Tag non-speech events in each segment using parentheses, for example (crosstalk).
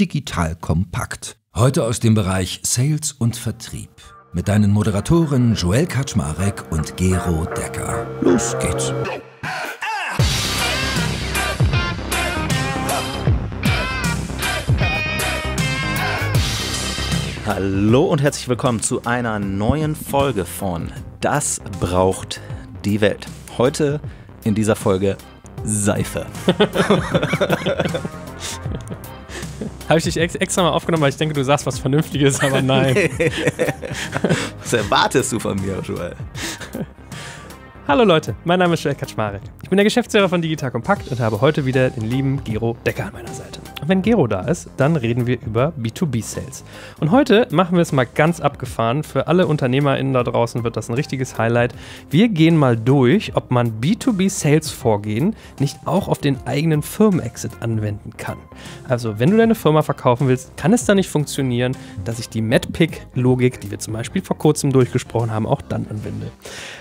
digital kompakt. Heute aus dem Bereich Sales und Vertrieb mit deinen Moderatoren Joel Kaczmarek und Gero Decker. Los geht's! Hallo und herzlich willkommen zu einer neuen Folge von Das braucht die Welt. Heute in dieser Folge Seife. (laughs) Habe ich dich extra mal aufgenommen, weil ich denke, du sagst was Vernünftiges, aber (laughs) nein. (laughs) was erwartest du von mir, Joel? (laughs) Hallo Leute, mein Name ist Joel Kaczmarek. Ich bin der Geschäftsführer von Digital Compact und habe heute wieder den lieben Gero Decker an meiner Seite wenn Gero da ist, dann reden wir über B2B-Sales. Und heute machen wir es mal ganz abgefahren. Für alle UnternehmerInnen da draußen wird das ein richtiges Highlight. Wir gehen mal durch, ob man B2B-Sales-Vorgehen nicht auch auf den eigenen Firmenexit anwenden kann. Also, wenn du deine Firma verkaufen willst, kann es da nicht funktionieren, dass ich die MadPick-Logik, die wir zum Beispiel vor kurzem durchgesprochen haben, auch dann anwende.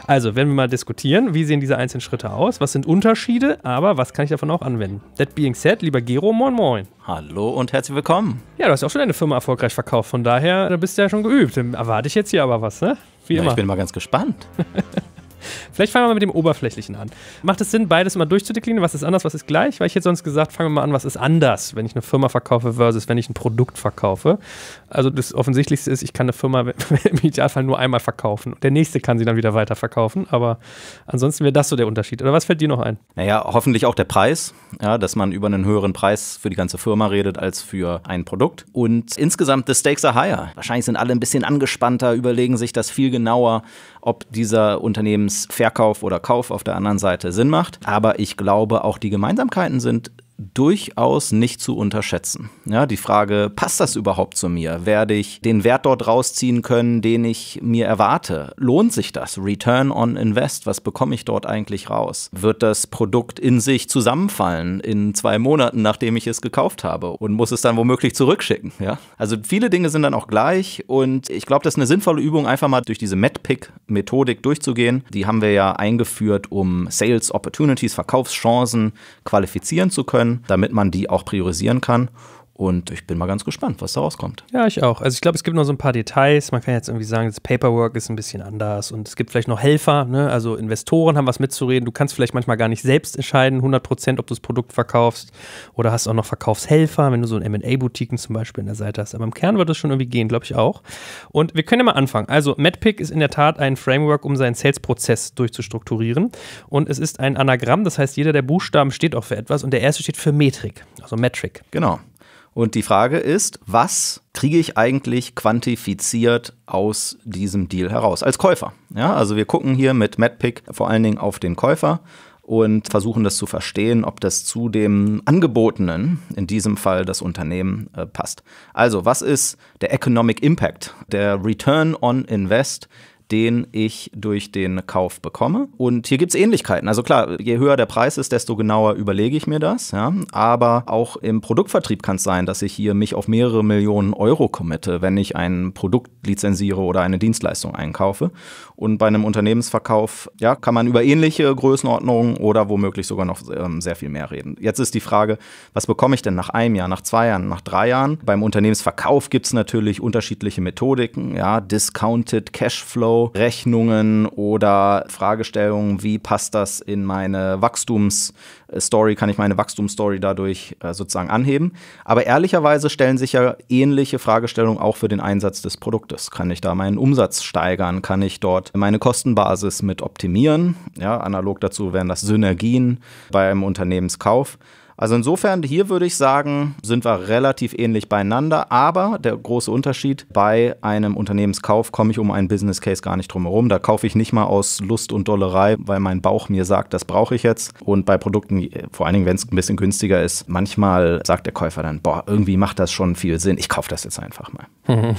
Also, wenn wir mal diskutieren, wie sehen diese einzelnen Schritte aus? Was sind Unterschiede? Aber was kann ich davon auch anwenden? That being said, lieber Gero, moin moin. Hallo und herzlich willkommen. Ja, du hast auch schon deine Firma erfolgreich verkauft, von daher bist du ja schon geübt. Dann erwarte ich jetzt hier aber was, ne? Wie ja, Ich bin mal ganz gespannt. (laughs) Vielleicht fangen wir mal mit dem Oberflächlichen an. Macht es Sinn, beides mal durchzudeklinieren? Was ist anders, was ist gleich? Weil ich hätte sonst gesagt, fangen wir mal an, was ist anders, wenn ich eine Firma verkaufe versus wenn ich ein Produkt verkaufe. Also das Offensichtlichste ist, ich kann eine Firma (laughs) im Idealfall nur einmal verkaufen. Der nächste kann sie dann wieder weiterverkaufen. Aber ansonsten wäre das so der Unterschied. Oder was fällt dir noch ein? Naja, hoffentlich auch der Preis. Ja, dass man über einen höheren Preis für die ganze Firma redet als für ein Produkt. Und insgesamt, the stakes are higher. Wahrscheinlich sind alle ein bisschen angespannter, überlegen sich das viel genauer ob dieser Unternehmensverkauf oder Kauf auf der anderen Seite Sinn macht. Aber ich glaube, auch die Gemeinsamkeiten sind durchaus nicht zu unterschätzen. Ja, die Frage, passt das überhaupt zu mir? Werde ich den Wert dort rausziehen können, den ich mir erwarte? Lohnt sich das? Return on Invest, was bekomme ich dort eigentlich raus? Wird das Produkt in sich zusammenfallen in zwei Monaten, nachdem ich es gekauft habe und muss es dann womöglich zurückschicken? Ja? Also viele Dinge sind dann auch gleich und ich glaube, das ist eine sinnvolle Übung, einfach mal durch diese MedPick-Methodik durchzugehen. Die haben wir ja eingeführt, um Sales Opportunities, Verkaufschancen qualifizieren zu können damit man die auch priorisieren kann. Und ich bin mal ganz gespannt, was da rauskommt. Ja, ich auch. Also ich glaube, es gibt noch so ein paar Details. Man kann jetzt irgendwie sagen, das Paperwork ist ein bisschen anders und es gibt vielleicht noch Helfer, ne? also Investoren haben was mitzureden. Du kannst vielleicht manchmal gar nicht selbst entscheiden, 100 Prozent, ob du das Produkt verkaufst oder hast auch noch Verkaufshelfer, wenn du so ein M&A-Boutiquen zum Beispiel in der Seite hast. Aber im Kern wird es schon irgendwie gehen, glaube ich auch. Und wir können ja mal anfangen. Also MedPick ist in der Tat ein Framework, um seinen Sales-Prozess durchzustrukturieren. Und es ist ein Anagramm, das heißt, jeder der Buchstaben steht auch für etwas und der erste steht für Metrik, also Metric. Genau. Und die Frage ist, was kriege ich eigentlich quantifiziert aus diesem Deal heraus als Käufer? Ja, also wir gucken hier mit MadPick vor allen Dingen auf den Käufer und versuchen das zu verstehen, ob das zu dem Angebotenen, in diesem Fall das Unternehmen, äh, passt. Also was ist der Economic Impact, der Return on Invest, den ich durch den Kauf bekomme. Und hier gibt es Ähnlichkeiten. Also klar, je höher der Preis ist, desto genauer überlege ich mir das. Ja? Aber auch im Produktvertrieb kann es sein, dass ich hier mich auf mehrere Millionen Euro committe, wenn ich ein Produkt lizenziere oder eine Dienstleistung einkaufe. Und bei einem Unternehmensverkauf ja, kann man über ähnliche Größenordnungen oder womöglich sogar noch ähm, sehr viel mehr reden. Jetzt ist die Frage, was bekomme ich denn nach einem Jahr, nach zwei Jahren, nach drei Jahren? Beim Unternehmensverkauf gibt es natürlich unterschiedliche Methodiken, ja, Discounted Cashflow rechnungen oder Fragestellungen, wie passt das in meine Wachstumsstory, kann ich meine Wachstumsstory dadurch äh, sozusagen anheben. Aber ehrlicherweise stellen sich ja ähnliche Fragestellungen auch für den Einsatz des Produktes. Kann ich da meinen Umsatz steigern? Kann ich dort meine Kostenbasis mit optimieren? Ja, analog dazu wären das Synergien beim Unternehmenskauf. Also insofern, hier würde ich sagen, sind wir relativ ähnlich beieinander, aber der große Unterschied, bei einem Unternehmenskauf komme ich um einen Business Case gar nicht drum herum. Da kaufe ich nicht mal aus Lust und Dollerei, weil mein Bauch mir sagt, das brauche ich jetzt. Und bei Produkten, vor allen Dingen, wenn es ein bisschen günstiger ist, manchmal sagt der Käufer dann, boah, irgendwie macht das schon viel Sinn, ich kaufe das jetzt einfach mal. (laughs)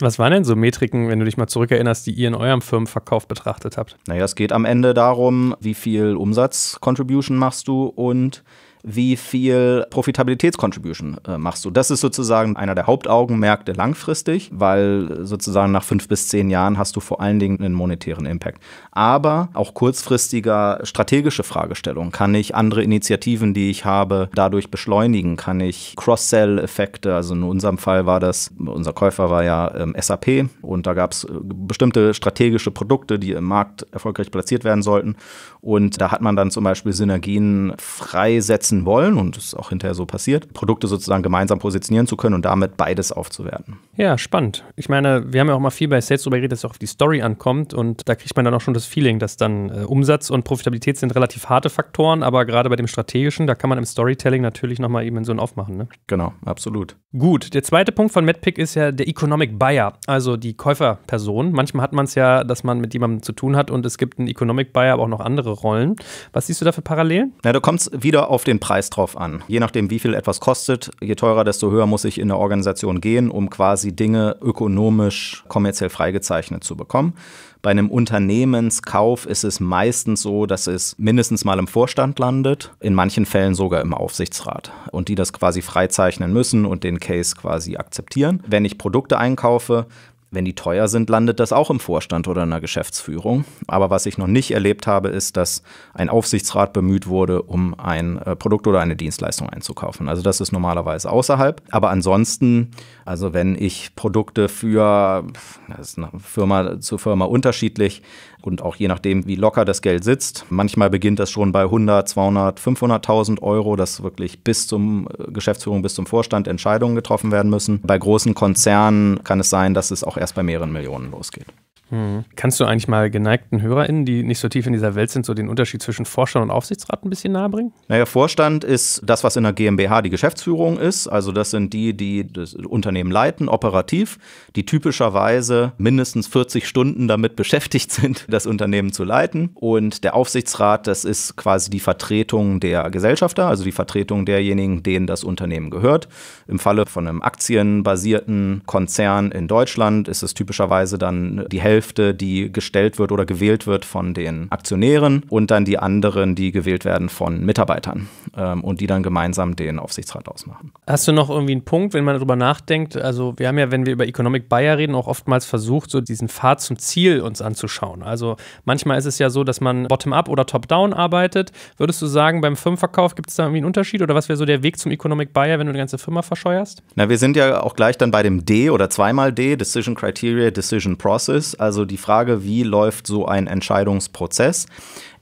Was waren denn so Metriken, wenn du dich mal zurückerinnerst, die ihr in eurem Firmenverkauf betrachtet habt? Naja, es geht am Ende darum, wie viel Umsatz-Contribution machst du und wie viel Profitabilitätscontribution äh, machst du. Das ist sozusagen einer der Hauptaugenmärkte langfristig, weil äh, sozusagen nach fünf bis zehn Jahren hast du vor allen Dingen einen monetären Impact. Aber auch kurzfristiger strategische Fragestellungen. Kann ich andere Initiativen, die ich habe, dadurch beschleunigen? Kann ich Cross-Sell-Effekte, also in unserem Fall war das, unser Käufer war ja ähm, SAP und da gab es äh, bestimmte strategische Produkte, die im Markt erfolgreich platziert werden sollten. Und da hat man dann zum Beispiel Synergien freisetzen umsetzen wollen, und es ist auch hinterher so passiert, Produkte sozusagen gemeinsam positionieren zu können und damit beides aufzuwerten. Ja, spannend. Ich meine, wir haben ja auch mal viel bei Sales darüber geredet, dass es auch auf die Story ankommt und da kriegt man dann auch schon das Feeling, dass dann äh, Umsatz und Profitabilität sind relativ harte Faktoren, aber gerade bei dem strategischen, da kann man im Storytelling natürlich nochmal eben so ein aufmachen. Ne? Genau, absolut. Gut, der zweite Punkt von MedPick ist ja der Economic Buyer, also die Käuferperson. Manchmal hat man es ja, dass man mit jemandem zu tun hat und es gibt einen Economic Buyer, aber auch noch andere Rollen. Was siehst du da für Parallelen? Na, du kommst wieder auf den Preis drauf an. Je nachdem, wie viel etwas kostet, je teurer, desto höher muss ich in der Organisation gehen, um quasi Dinge ökonomisch kommerziell freigezeichnet zu bekommen. Bei einem Unternehmenskauf ist es meistens so, dass es mindestens mal im Vorstand landet, in manchen Fällen sogar im Aufsichtsrat und die das quasi freizeichnen müssen und den Case quasi akzeptieren. Wenn ich Produkte einkaufe, wenn die teuer sind, landet das auch im Vorstand oder in der Geschäftsführung. Aber was ich noch nicht erlebt habe, ist, dass ein Aufsichtsrat bemüht wurde, um ein äh, Produkt oder eine Dienstleistung einzukaufen. Also das ist normalerweise außerhalb. Aber ansonsten, also wenn ich Produkte für, das ist eine Firma zu Firma unterschiedlich, und auch je nachdem, wie locker das Geld sitzt. Manchmal beginnt das schon bei 100, 200, 500.000 Euro, dass wirklich bis zum äh, Geschäftsführung, bis zum Vorstand Entscheidungen getroffen werden müssen. Bei großen Konzernen kann es sein, dass es auch erst bei mehreren Millionen losgeht. Hm. Kannst du eigentlich mal geneigten HörerInnen, die nicht so tief in dieser Welt sind, so den Unterschied zwischen Vorstand und Aufsichtsrat ein bisschen nahebringen? Naja, Vorstand ist das, was in der GmbH die Geschäftsführung ist. Also das sind die, die das Unternehmen leiten, operativ, die typischerweise mindestens 40 Stunden damit beschäftigt sind, (laughs) das Unternehmen zu leiten. Und der Aufsichtsrat, das ist quasi die Vertretung der Gesellschafter, also die Vertretung derjenigen, denen das Unternehmen gehört. Im Falle von einem aktienbasierten Konzern in Deutschland ist es typischerweise dann die Hälfte Hälfte, die gestellt wird oder gewählt wird von den Aktionären und dann die anderen, die gewählt werden von Mitarbeitern ähm, und die dann gemeinsam den Aufsichtsrat ausmachen. Hast du noch irgendwie einen Punkt, wenn man darüber nachdenkt? Also wir haben ja, wenn wir über Economic Buyer reden, auch oftmals versucht, so diesen Pfad zum Ziel uns anzuschauen. Also manchmal ist es ja so, dass man bottom-up oder top-down arbeitet. Würdest du sagen, beim Firmenverkauf gibt es da irgendwie einen Unterschied oder was wäre so der Weg zum Economic Buyer, wenn du die ganze Firma verscheuerst? Na, wir sind ja auch gleich dann bei dem D oder zweimal D, Decision Criteria, Decision Process. Also also die Frage, wie läuft so ein Entscheidungsprozess.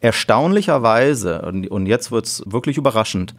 Erstaunlicherweise, und jetzt wird es wirklich überraschend,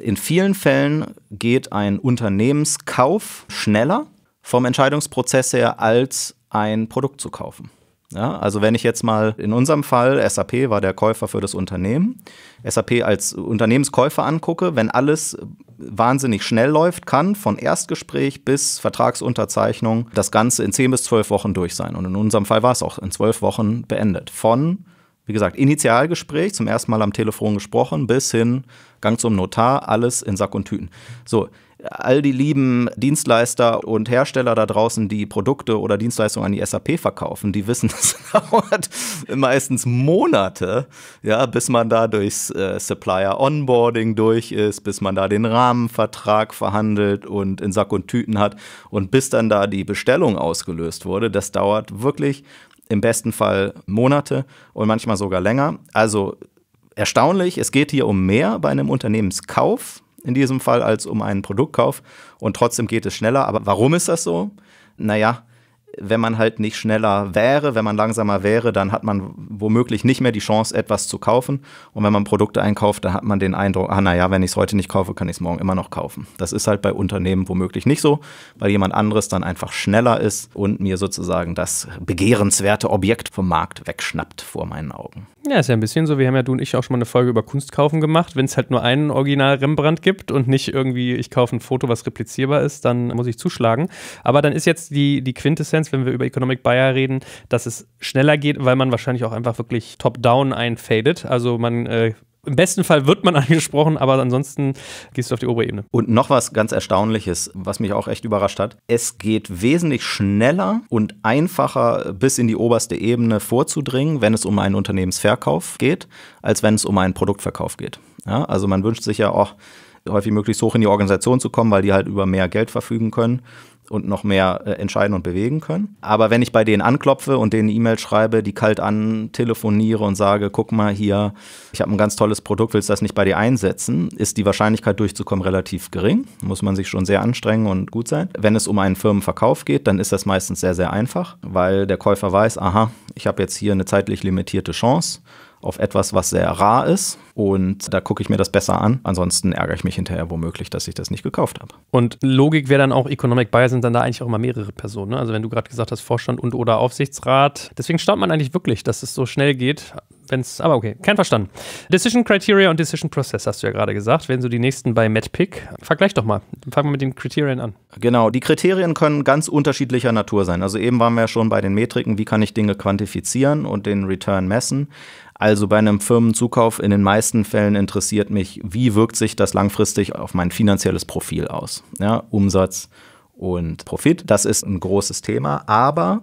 in vielen Fällen geht ein Unternehmenskauf schneller vom Entscheidungsprozess her, als ein Produkt zu kaufen. Ja, also wenn ich jetzt mal in unserem Fall, SAP war der Käufer für das Unternehmen, SAP als Unternehmenskäufer angucke, wenn alles wahnsinnig schnell läuft, kann von Erstgespräch bis Vertragsunterzeichnung das Ganze in 10 bis 12 Wochen durch sein. Und in unserem Fall war es auch in 12 Wochen beendet. Von, wie gesagt, Initialgespräch, zum ersten Mal am Telefon gesprochen, bis hin Gang zum Notar, alles in Sack und Tüten. So, all die lieben Dienstleister und Hersteller da draußen, die Produkte oder Dienstleistungen an die SAP verkaufen, die wissen, (laughs) das dauert meistens Monate, ja, bis man da durchs äh, Supplier Onboarding durch ist, bis man da den Rahmenvertrag verhandelt und in Sack und Tüten hat und bis dann da die Bestellung ausgelöst wurde. Das dauert wirklich im besten Fall Monate und manchmal sogar länger. Also erstaunlich, es geht hier um mehr bei einem Unternehmenskauf in diesem Fall als um einen Produktkauf und trotzdem geht es schneller. Aber warum ist das so? Naja, wenn man halt nicht schneller wäre, wenn man langsamer wäre, dann hat man womöglich nicht mehr die Chance, etwas zu kaufen. Und wenn man Produkte einkauft, dann hat man den Eindruck, ah naja, wenn ich es heute nicht kaufe, kann ich es morgen immer noch kaufen. Das ist halt bei Unternehmen womöglich nicht so, weil jemand anderes dann einfach schneller ist und mir sozusagen das begehrenswerte Objekt vom Markt wegschnappt vor meinen Augen. Ja, ist ja ein bisschen so. Wir haben ja du und ich auch schon mal eine Folge über Kunstkaufen gemacht. Wenn es halt nur einen Original Rembrandt gibt und nicht irgendwie, ich kaufe ein Foto, was replizierbar ist, dann muss ich zuschlagen. Aber dann ist jetzt die, die Quintessenz, Transparenz, wenn wir über Economic Buyer reden, dass es schneller geht, weil man wahrscheinlich auch einfach wirklich top-down einfadet. Also man äh, im besten Fall wird man (laughs) angesprochen, aber ansonsten gehst du auf die obere Ebene. Und noch was ganz Erstaunliches, was mich auch echt überrascht hat. Es geht wesentlich schneller und einfacher bis in die oberste Ebene vorzudringen, wenn es um einen Unternehmensverkauf geht, als wenn es um einen Produktverkauf geht. Ja, also man wünscht sich ja auch häufig möglichst hoch in die Organisation zu kommen, weil die halt über mehr Geld verfügen können und noch mehr äh, entscheiden und bewegen können. Aber wenn ich bei denen anklopfe und denen E-Mail schreibe, die kalt an telefoniere und sage, guck mal hier, ich habe ein ganz tolles Produkt, willst du das nicht bei dir einsetzen, ist die Wahrscheinlichkeit durchzukommen relativ gering. Muss man sich schon sehr anstrengen und gut sein. Wenn es um einen Firmenverkauf geht, dann ist das meistens sehr, sehr einfach, weil der Käufer weiß, aha, ich habe jetzt hier eine zeitlich limitierte Chance auf etwas, was sehr rar ist. Und da gucke ich mir das besser an. Ansonsten ärgere ich mich hinterher womöglich, dass ich das nicht gekauft habe. Und Logik wäre dann auch, Economic Buyer sind dann da eigentlich auch immer mehrere Personen. Ne? Also wenn du gerade gesagt hast, Vorstand und oder Aufsichtsrat. Deswegen staunt man eigentlich wirklich, dass es so schnell geht. Wenn's, aber okay, kein verstanden. Decision Criteria und Decision Process hast du ja gerade gesagt. Wären so die nächsten bei MedPick. Vergleich doch mal. Fangen wir mit den Kriterien an. Genau, die Kriterien können ganz unterschiedlicher Natur sein. Also eben waren wir ja schon bei den Metriken, wie kann ich Dinge quantifizieren und den Return messen. Also bei einem Firmenzukauf in den meisten Fällen interessiert mich, wie wirkt sich das langfristig auf mein finanzielles Profil aus? Ja, Umsatz und Profit, das ist ein großes Thema, aber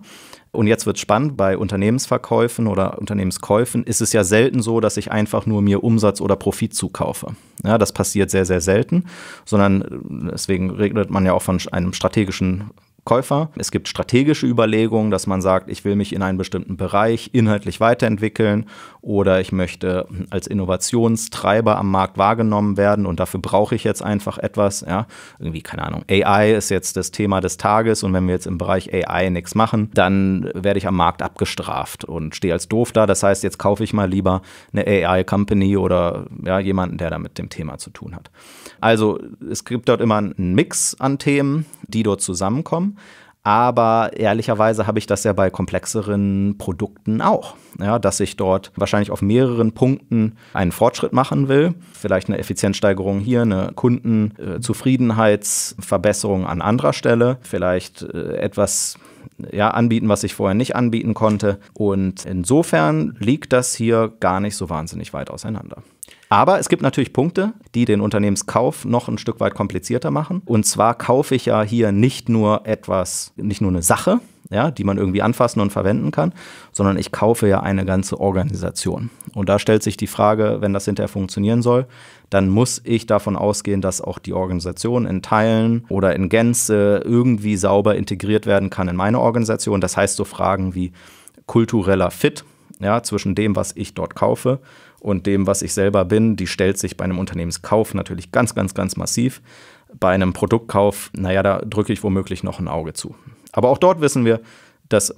und jetzt wird es spannend, bei Unternehmensverkäufen oder Unternehmenskäufen ist es ja selten so, dass ich einfach nur mir Umsatz oder Profit zukaufe. Ja, das passiert sehr, sehr selten, sondern äh, deswegen regnet man ja auch von einem strategischen Käufer. Es gibt strategische Überlegungen, dass man sagt, ich will mich in einem bestimmten Bereich inhaltlich weiterentwickeln oder ich möchte als Innovationstreiber am Markt wahrgenommen werden und dafür brauche ich jetzt einfach etwas. Ja, irgendwie, keine Ahnung, AI ist jetzt das Thema des Tages und wenn wir jetzt im Bereich AI nichts machen, dann werde ich am Markt abgestraft und stehe als doof da. Das heißt, jetzt kaufe ich mal lieber eine AI-Company oder ja, jemanden, der da mit dem Thema zu tun hat. Also es gibt dort immer einen Mix an Themen, die dort zusammenkommen. Aber ehrlicherweise habe ich das ja bei komplexeren Produkten auch, ja, dass ich dort wahrscheinlich auf mehreren Punkten einen Fortschritt machen will. Vielleicht eine Effizienzsteigerung hier, eine Kundenzufriedenheitsverbesserung an anderer Stelle, vielleicht äh, etwas ja, anbieten, was ich vorher nicht anbieten konnte. Und insofern liegt das hier gar nicht so wahnsinnig weit auseinander. Aber es gibt natürlich Punkte, die den Unternehmenskauf noch ein Stück weit komplizierter machen. Und zwar kaufe ich ja hier nicht nur etwas, nicht nur eine Sache, ja, die man irgendwie anfassen und verwenden kann, sondern ich kaufe ja eine ganze Organisation. Und da stellt sich die Frage, wenn das hinterher funktionieren soll, dann muss ich davon ausgehen, dass auch die Organisation in Teilen oder in Gänze irgendwie sauber integriert werden kann in meine Organisation. Das heißt so Fragen wie kultureller Fit ja, zwischen dem, was ich dort kaufe und dem, was ich selber bin, die stellt sich bei einem Unternehmenskauf natürlich ganz, ganz, ganz massiv. Bei einem Produktkauf, naja, da drücke ich womöglich noch ein Auge zu. Aber auch dort wissen wir, dass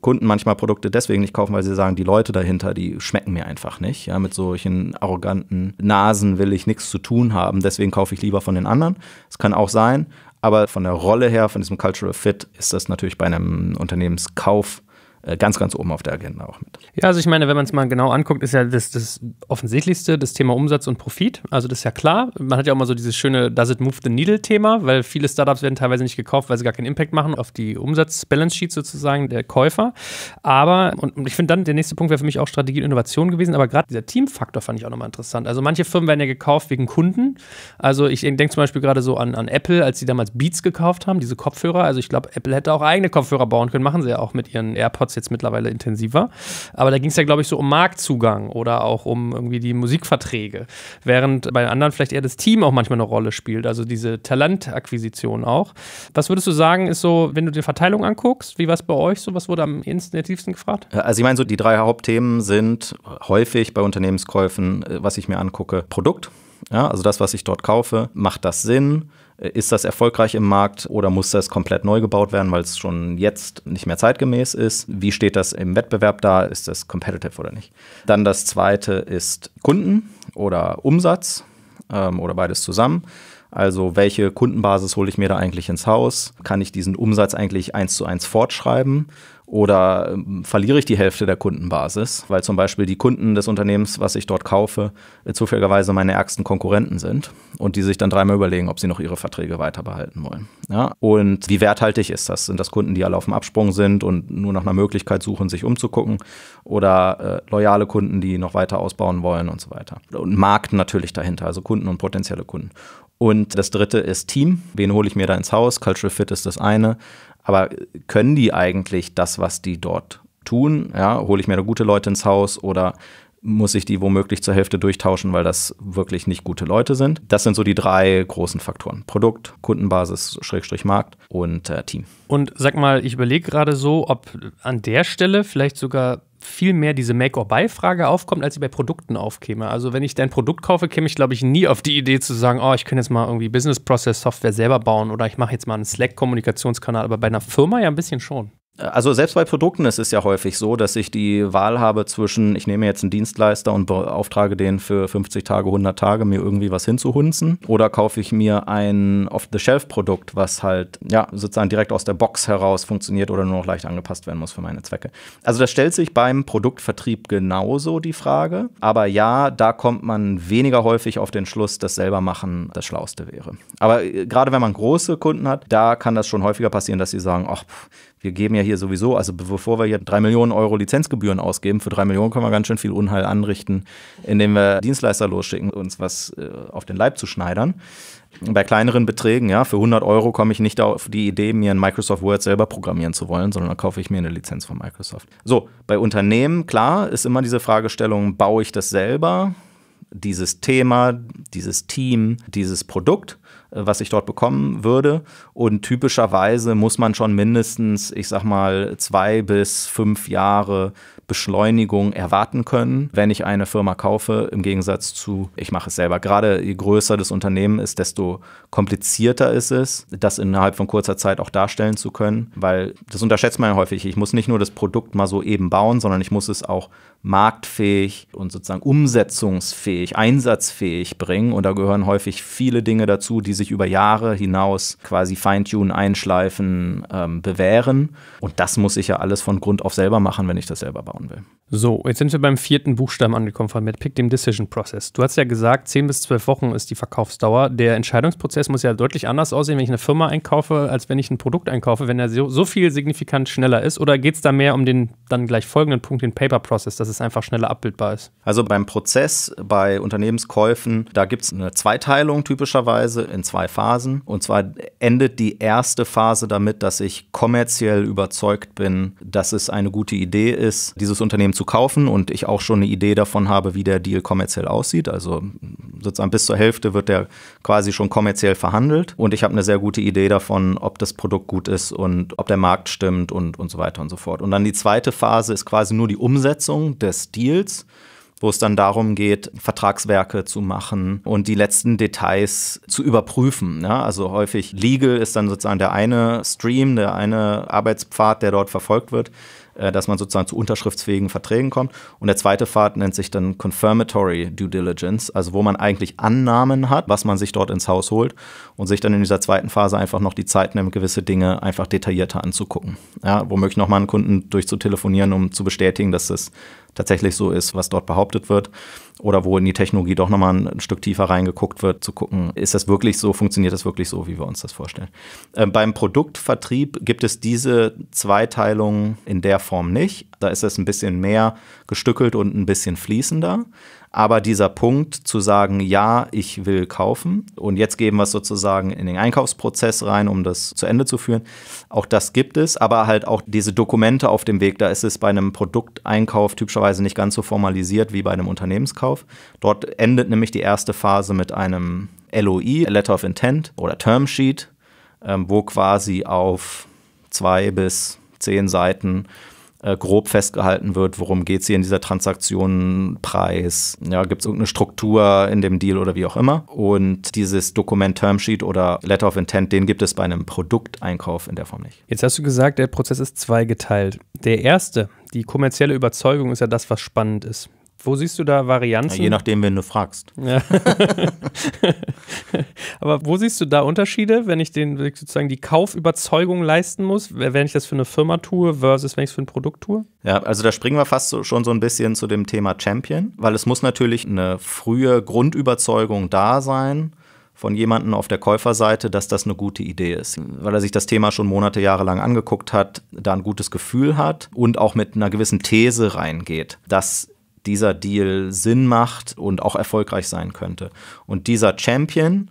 Kunden manchmal Produkte deswegen nicht kaufen, weil sie sagen, die Leute dahinter, die schmecken mir einfach nicht. Ja, mit solchen arroganten Nasen will ich nichts zu tun haben, deswegen kaufe ich lieber von den anderen. Es kann auch sein, aber von der Rolle her, von diesem Cultural Fit, ist das natürlich bei einem Unternehmenskauf äh, ganz, ganz oben auf der Agenda auch mit. Ja, also ich meine, wenn man es mal genau anguckt, ist ja das, das Offensichtlichste das Thema Umsatz und Profit. Also das ist ja klar. Man hat ja auch mal so dieses schöne Does it move the needle-Thema, weil viele Startups werden teilweise nicht gekauft, weil sie gar keinen Impact machen auf die Umsatz-Balance-Sheet sozusagen der Käufer. Aber, und ich finde dann, der nächste Punkt wäre für mich auch Strategie und Innovation gewesen, aber gerade dieser Teamfaktor fand ich auch nochmal interessant. Also manche Firmen werden ja gekauft wegen Kunden. Also ich denke zum Beispiel gerade so an, an Apple, als sie damals Beats gekauft haben, diese Kopfhörer. Also ich glaube, Apple hätte auch eigene Kopfhörer bauen können, machen sie ja auch mit ihren AirPods es jetzt mittlerweile intensiver. Aber da ging es ja, glaube ich, so um Marktzugang oder auch um irgendwie die Musikverträge. Während bei anderen vielleicht eher das Team auch manchmal eine Rolle spielt, also diese Talentakquisition auch. Was würdest du sagen, ist so, wenn du die Verteilung anguckst, wie war es bei euch so? Was wurde am intensivsten gefragt? Äh, also ich meine, so die drei Hauptthemen sind häufig bei Unternehmenskäufen, äh, was ich mir angucke, Produkt. Ja, also das, was ich dort kaufe, macht das Sinn? Äh, ist das erfolgreich im Markt oder muss das komplett neu gebaut werden, weil es schon jetzt nicht mehr zeitgemäß ist? Wie steht das im Wettbewerb da? Ist das competitive oder nicht? Dann das zweite ist Kunden oder Umsatz ähm, oder beides zusammen. Also welche Kundenbasis hole ich mir da eigentlich ins Haus? Kann ich diesen Umsatz eigentlich eins zu eins fortschreiben? Oder ähm, verliere ich die Hälfte der Kundenbasis, weil zum Beispiel die Kunden des Unternehmens, was ich dort kaufe, äh, zufälligerweise meine ärgsten Konkurrenten sind und die sich dann dreimal überlegen, ob sie noch ihre Verträge weiter behalten wollen. Ja? Und wie werthaltig ist das? Sind das Kunden, die alle auf dem Absprung sind und nur nach einer Möglichkeit suchen, sich umzugucken? Oder äh, loyale Kunden, die noch weiter ausbauen wollen und so weiter? Und Markt natürlich dahinter, also Kunden und potenzielle Kunden. Und das dritte ist Team. Wen hole ich mir da ins Haus? Cultural Fit ist das eine. Aber können die eigentlich das, was die dort tun? Ja, hole ich mir da gute Leute ins Haus oder muss ich die womöglich zur Hälfte durchtauschen, weil das wirklich nicht gute Leute sind. Das sind so die drei großen Faktoren. Produkt, Kundenbasis, Schrägstrich Markt und äh, Team. Und sag mal, ich überlege gerade so, ob an der Stelle vielleicht sogar viel mehr diese Make-or-Buy-Frage aufkommt, als sie bei Produkten aufkäme. Also wenn ich dein Produkt kaufe, käme ich, glaube ich, nie auf die Idee zu sagen, oh, ich kann jetzt mal irgendwie Business Process Software selber bauen oder ich mache jetzt mal einen Slack-Kommunikationskanal, aber bei einer Firma ja ein bisschen schon. Also selbst bei Produkten ist es ja häufig so, dass ich die Wahl habe zwischen, ich nehme jetzt einen Dienstleister und beauftrage den für 50 Tage, 100 Tage, mir irgendwie was hinzuhunzen. Oder kaufe ich mir ein Off-the-Shelf-Produkt, was halt ja, sozusagen direkt aus der Box heraus funktioniert oder nur noch leicht angepasst werden muss für meine Zwecke. Also da stellt sich beim Produktvertrieb genauso die Frage. Aber ja, da kommt man weniger häufig auf den Schluss, dass selber machen das Schlauste wäre. Aber äh, gerade wenn man große Kunden hat, da kann das schon häufiger passieren, dass sie sagen, ach, pff, wir geben ja hier sowieso, also bevor wir hier drei Millionen Euro Lizenzgebühren ausgeben, für drei Millionen können wir ganz schön viel Unheil anrichten, indem wir Dienstleister losschicken, uns was äh, auf den Leib zu schneidern. Bei kleineren Beträgen, ja, für 100 Euro komme ich nicht auf die Idee, mir ein Microsoft Word selber programmieren zu wollen, sondern dann kaufe ich mir eine Lizenz von Microsoft. So, bei Unternehmen, klar, ist immer diese Fragestellung, baue ich das selber? Dieses Thema, dieses Team, dieses Produkt äh, was ich dort bekommen würde. Und typischerweise muss man schon mindestens, ich sag mal, zwei bis fünf Jahre Beschleunigung erwarten können, wenn ich eine Firma kaufe, im Gegensatz zu, ich mache es selber. Gerade je größer das Unternehmen ist, desto komplizierter ist es, das innerhalb von kurzer Zeit auch darstellen zu können, weil das unterschätzt man ja häufig. Ich muss nicht nur das Produkt mal so eben bauen, sondern ich muss es auch marktfähig und sozusagen umsetzungsfähig, einsatzfähig bringen. Und da gehören häufig viele Dinge dazu, die sich über Jahre hinaus quasi feintunen, einschleifen, ähm, bewähren. Und das muss ich ja alles von Grund auf selber machen, wenn ich das selber bauen will. So, jetzt sind wir beim vierten Buchstaben angekommen von MedPick, dem Decision Process. Du hast ja gesagt, zehn bis zwölf Wochen ist die Verkaufsdauer. Der Entscheidungsprozess muss ja deutlich anders aussehen, wenn ich eine Firma einkaufe, als wenn ich ein Produkt einkaufe, wenn er so, so viel signifikant schneller ist. Oder geht es da mehr um den dann gleich folgenden Punkt, den Paper Process, dass es einfach schneller abbildbar ist. Also beim Prozess bei Unternehmenskäufen, da gibt es eine Zweiteilung typischerweise in zwei Phasen. Und zwar endet die erste Phase damit, dass ich kommerziell überzeugt bin, dass es eine gute Idee ist, dieses Unternehmen zu kaufen und ich auch schon eine Idee davon habe, wie der Deal kommerziell aussieht. Also sozusagen bis zur Hälfte wird der quasi schon kommerziell verhandelt und ich habe eine sehr gute Idee davon, ob das Produkt gut ist und ob der Markt stimmt und, und so weiter und so fort. Und dann die zweite Phase ist quasi nur die Umsetzung des Deals wo es dann darum geht, Vertragswerke zu machen und die letzten Details zu überprüfen. Ja, ne? also häufig Legal ist dann sozusagen der eine Stream, der eine Arbeitspfad, der dort verfolgt wird, äh, dass man sozusagen zu unterschriftsfähigen Verträgen kommt. Und der zweite Pfad nennt sich dann Confirmatory Due Diligence, also wo man eigentlich Annahmen hat, was man sich dort ins Haus holt und sich dann in dieser zweiten Phase einfach noch die Zeit nimmt, gewisse Dinge einfach detaillierter anzugucken. Ja, womöglich nochmal einen Kunden durchzutelefonieren, um zu bestätigen, dass das tatsächlich so ist, was dort behauptet wird, oder wo in die Technologie doch nochmal ein Stück tiefer reingeguckt wird, zu gucken, ist das wirklich so, funktioniert das wirklich so, wie wir uns das vorstellen. Ähm, beim Produktvertrieb gibt es diese Zweiteilung in der Form nicht. Da ist es ein bisschen mehr gestückelt und ein bisschen fließender. Aber dieser Punkt zu sagen, ja, ich will kaufen und jetzt geben wir es sozusagen in den Einkaufsprozess rein, um das zu Ende zu führen, auch das gibt es, aber halt auch diese Dokumente auf dem Weg, da ist es bei einem Produkteinkauf typischerweise nicht ganz so formalisiert wie bei einem Unternehmenskauf. Dort endet nämlich die erste Phase mit einem LOI, Letter of Intent oder Term Sheet, ähm, wo quasi auf zwei bis zehn Seiten äh, grob festgehalten wird, worum geht es hier in dieser Transaktion, Preis, ja, gibt es irgendeine Struktur in dem Deal oder wie auch immer. Und dieses Dokument Termsheet oder Letter of Intent, den gibt es bei einem Produkteinkauf in der Form nicht. Jetzt hast du gesagt, der Prozess ist zweigeteilt. Der erste, die kommerzielle Überzeugung ist ja das, was spannend ist. Wo siehst du da Varianzen? Ja, je nachdem, wen du fragst. Ja. (laughs) Aber wo siehst du da Unterschiede, wenn ich den sozusagen die Kaufüberzeugung leisten muss, wenn ich das für eine Firma tue versus wenn ich es für ein Produkt tue? Ja, also da springen wir fast so, schon so ein bisschen zu dem Thema Champion, weil es muss natürlich eine frühe Grundüberzeugung da sein von jemandem auf der Käuferseite, dass das eine gute Idee ist, weil er sich das Thema schon Monate, Jahre lang angeguckt hat, da ein gutes Gefühl hat und auch mit einer gewissen These reingeht, dass dieser Deal Sinn macht und auch erfolgreich sein könnte. Und dieser Champion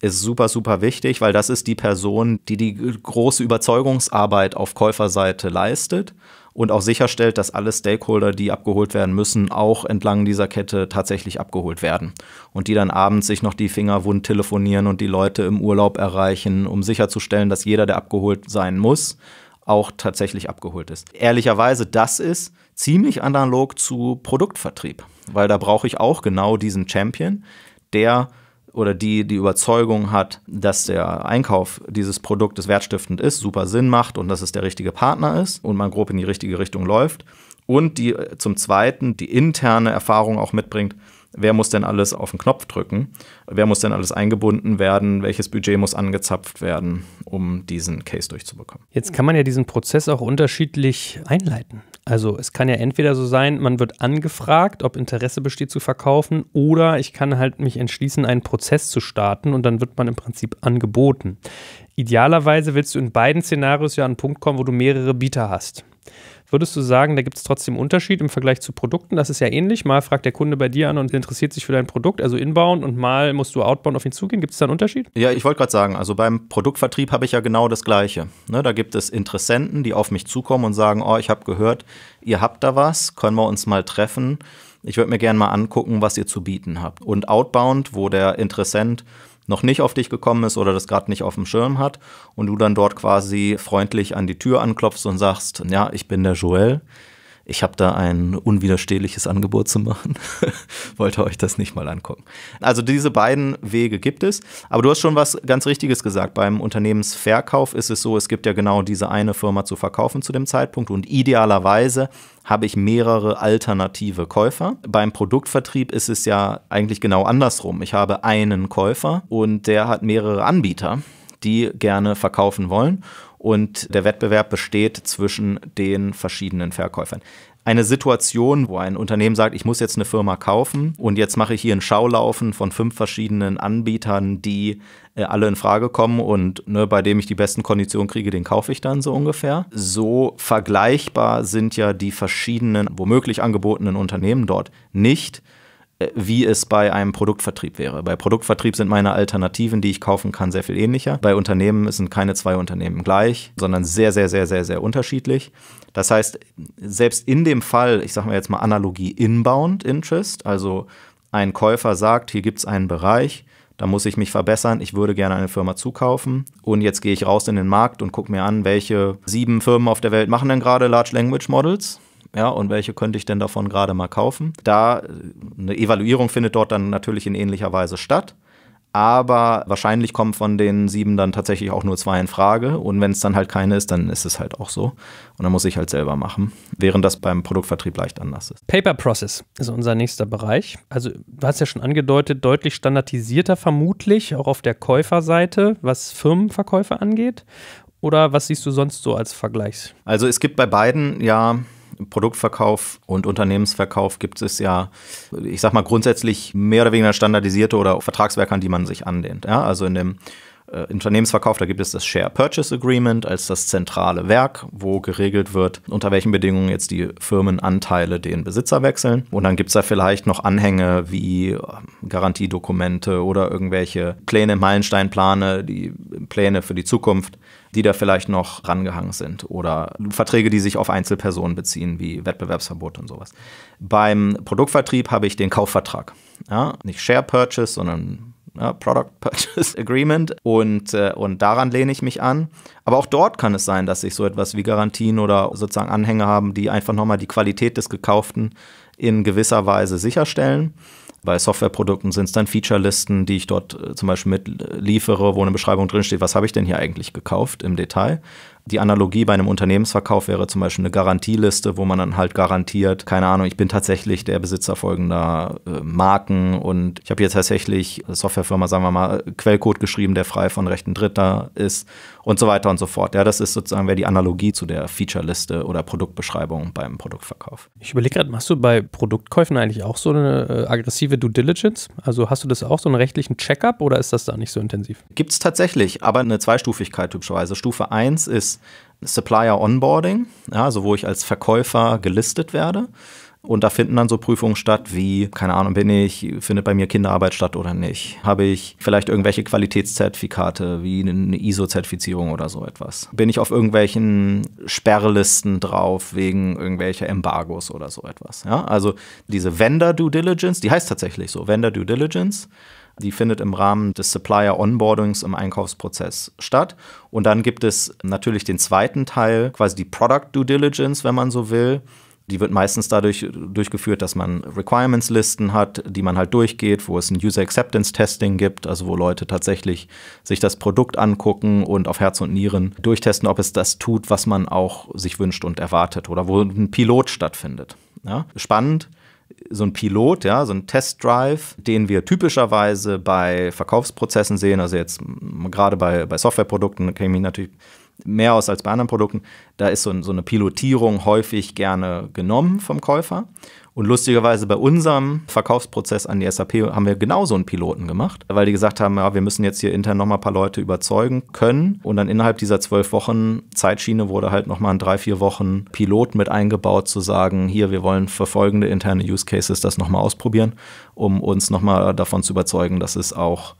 ist super, super wichtig, weil das ist die Person, die die große Überzeugungsarbeit auf Käuferseite leistet und auch sicherstellt, dass alle Stakeholder, die abgeholt werden müssen, auch entlang dieser Kette tatsächlich abgeholt werden. Und die dann abends sich noch die Finger wund telefonieren und die Leute im Urlaub erreichen, um sicherzustellen, dass jeder, der abgeholt sein muss, auch tatsächlich abgeholt ist. Ehrlicherweise, das ist ziemlich analog zu Produktvertrieb, weil da brauche ich auch genau diesen Champion, der oder die die Überzeugung hat, dass der Einkauf dieses Produktes wertstiftend ist, super Sinn macht und dass es der richtige Partner ist und man grob in die richtige Richtung läuft. Und die äh, zum Zweiten die interne Erfahrung auch mitbringt, wer muss denn alles auf den Knopf drücken, wer muss denn alles eingebunden werden, welches Budget muss angezapft werden, um diesen Case durchzubekommen. Jetzt kann man ja diesen Prozess auch unterschiedlich einleiten. Also es kann ja entweder so sein, man wird angefragt, ob Interesse besteht zu verkaufen, oder ich kann halt mich entschließen, einen Prozess zu starten und dann wird man im Prinzip angeboten. Idealerweise willst du in beiden Szenarios ja an einen Punkt kommen, wo du mehrere Bieter hast. Würdest du sagen, da gibt es trotzdem Unterschied im Vergleich zu Produkten? Das ist ja ähnlich. Mal fragt der Kunde bei dir an und interessiert sich für dein Produkt, also inbound, und mal musst du outbound auf ihn zugehen. Gibt es da einen Unterschied? Ja, ich wollte gerade sagen, also beim Produktvertrieb habe ich ja genau das Gleiche. Ne, da gibt es Interessenten, die auf mich zukommen und sagen: Oh, ich habe gehört, ihr habt da was, können wir uns mal treffen. Ich würde mir gerne mal angucken, was ihr zu bieten habt. Und outbound, wo der Interessent noch nicht auf dich gekommen ist oder das gerade nicht auf dem Schirm hat und du dann dort quasi freundlich an die Tür anklopfst und sagst, ja, ich bin der Joel, ich habe da ein unwiderstehliches Angebot zu machen. (laughs) Wollte euch das nicht mal angucken. Also diese beiden Wege gibt es. Aber du hast schon was ganz Richtiges gesagt. Beim Unternehmensverkauf ist es so, es gibt ja genau diese eine Firma zu verkaufen zu dem Zeitpunkt und idealerweise habe ich mehrere alternative Käufer. Beim Produktvertrieb ist es ja eigentlich genau andersrum. Ich habe einen Käufer und der hat mehrere Anbieter die gerne verkaufen wollen. Und der Wettbewerb besteht zwischen den verschiedenen Verkäufern eine Situation, wo ein Unternehmen sagt, ich muss jetzt eine Firma kaufen und jetzt mache ich hier ein Schaulaufen von fünf verschiedenen Anbietern, die äh, alle in Frage kommen und ne, bei dem ich die besten Konditionen kriege, den kaufe ich dann so ungefähr. So vergleichbar sind ja die verschiedenen, womöglich angebotenen Unternehmen dort nicht. Äh, wie es bei einem Produktvertrieb wäre. Bei Produktvertrieb sind meine Alternativen, die ich kaufen kann, sehr viel ähnlicher. Bei Unternehmen sind keine zwei Unternehmen gleich, sondern sehr, sehr, sehr, sehr, sehr unterschiedlich. Das heißt, selbst in dem Fall, ich sage mal jetzt mal Analogie Inbound Interest, also ein Käufer sagt, hier gibt es einen Bereich, da muss ich mich verbessern, ich würde gerne eine Firma zukaufen und jetzt gehe ich raus in den Markt und gucke mir an, welche sieben Firmen auf der Welt machen denn gerade Large Language Models ja, und welche könnte ich denn davon gerade mal kaufen. Da äh, eine Evaluierung findet dort dann natürlich in ähnlicher Weise statt. Aber wahrscheinlich kommen von den sieben dann tatsächlich auch nur zwei in Frage. Und wenn es dann halt keine ist, dann ist es halt auch so. Und dann muss ich halt selber machen. Während das beim Produktvertrieb leicht anders ist. Paper Process ist unser nächster Bereich. Also, du hast ja schon angedeutet, deutlich standardisierter vermutlich, auch auf der Käuferseite, was Firmenverkäufe angeht. Oder was siehst du sonst so als Vergleichs? Also, es gibt bei beiden ja Produktverkauf und Unternehmensverkauf gibt es ja, ich sag mal, grundsätzlich mehr oder weniger standardisierte oder Vertragswerke, an die man sich anlehnt. Ja, also in dem äh, Unternehmensverkauf, da gibt es das Share Purchase Agreement als das zentrale Werk, wo geregelt wird, unter welchen Bedingungen jetzt die Firmenanteile den Besitzer wechseln. Und dann gibt es da vielleicht noch Anhänge wie ähm, Garantiedokumente oder irgendwelche Pläne, Meilensteinpläne, die Pläne für die Zukunft die da vielleicht noch rangehangen sind oder Verträge, die sich auf Einzelpersonen beziehen, wie Wettbewerbsverbot und sowas. Beim Produktvertrieb habe ich den Kaufvertrag. Ja? Nicht Share Purchase, sondern ne, Product Purchase (laughs) Agreement, und, äh, und daran lehne ich mich an. Aber auch dort kann es sein, dass ich so etwas wie Garantien oder sozusagen Anhänge haben, die einfach nochmal die Qualität des Gekauften in gewisser Weise sicherstellen. Bei Softwareprodukten sind es dann Featurelisten, die ich dort äh, zum Beispiel mitliefere, äh, wo eine Beschreibung drinsteht, was habe ich denn hier eigentlich gekauft im Detail. Die Analogie bei einem Unternehmensverkauf wäre zum Beispiel eine Garantieliste, wo man dann halt garantiert, keine Ahnung, ich bin tatsächlich der Besitzer folgender äh, Marken und ich habe jetzt tatsächlich Softwarefirma, sagen wir mal, Quellcode geschrieben, der frei von Rechten Dritter ist und so weiter und so fort. Ja, das ist sozusagen wäre die Analogie zu der Featureliste oder Produktbeschreibung beim Produktverkauf. Ich überlege gerade, machst du bei Produktkäufen eigentlich auch so eine äh, aggressive Due Diligence? Also hast du das auch so einen rechtlichen Checkup oder ist das da nicht so intensiv? Gibt es tatsächlich, aber eine Zweistufigkeit typischerweise. Stufe 1 ist Supplier Onboarding, ja, also wo ich als Verkäufer gelistet werde. Und da finden dann so Prüfungen statt wie, keine Ahnung, bin ich, findet bei mir Kinderarbeit statt oder nicht? Habe ich vielleicht irgendwelche Qualitätszertifikate wie eine ISO-Zertifizierung oder so etwas? Bin ich auf irgendwelchen Sperrlisten drauf wegen irgendwelcher Embargos oder so etwas? Ja? Also diese Vendor Due Diligence, die heißt tatsächlich so, Vendor Due Diligence die findet im Rahmen des Supplier Onboardings im Einkaufsprozess statt. Und dann gibt es natürlich den zweiten Teil, quasi die Product Due Diligence, wenn man so will. Die wird meistens dadurch durchgeführt, dass man Requirements-Listen hat, die man halt durchgeht, wo es ein User Acceptance Testing gibt, also wo Leute tatsächlich sich das Produkt angucken und auf Herz und Nieren durchtesten, ob es das tut, was man auch sich wünscht und erwartet oder wo ein Pilot stattfindet. Ja? Spannend so ein Pilot, ja, so ein Testdrive, den wir typischerweise bei Verkaufsprozessen sehen, also jetzt gerade bei, bei Softwareprodukten, kenne ich mich natürlich mehr aus als bei anderen Produkten, da ist so, so eine Pilotierung häufig gerne genommen vom Käufer. Und lustigerweise bei unserem Verkaufsprozess an die SAP haben wir genauso einen Piloten gemacht, weil die gesagt haben, ja, wir müssen jetzt hier intern nochmal ein paar Leute überzeugen können. Und dann innerhalb dieser zwölf Wochen Zeitschiene wurde halt nochmal in drei, vier Wochen Pilot mit eingebaut, zu sagen, hier, wir wollen für folgende interne Use Cases das nochmal ausprobieren, um uns nochmal davon zu überzeugen, dass es auch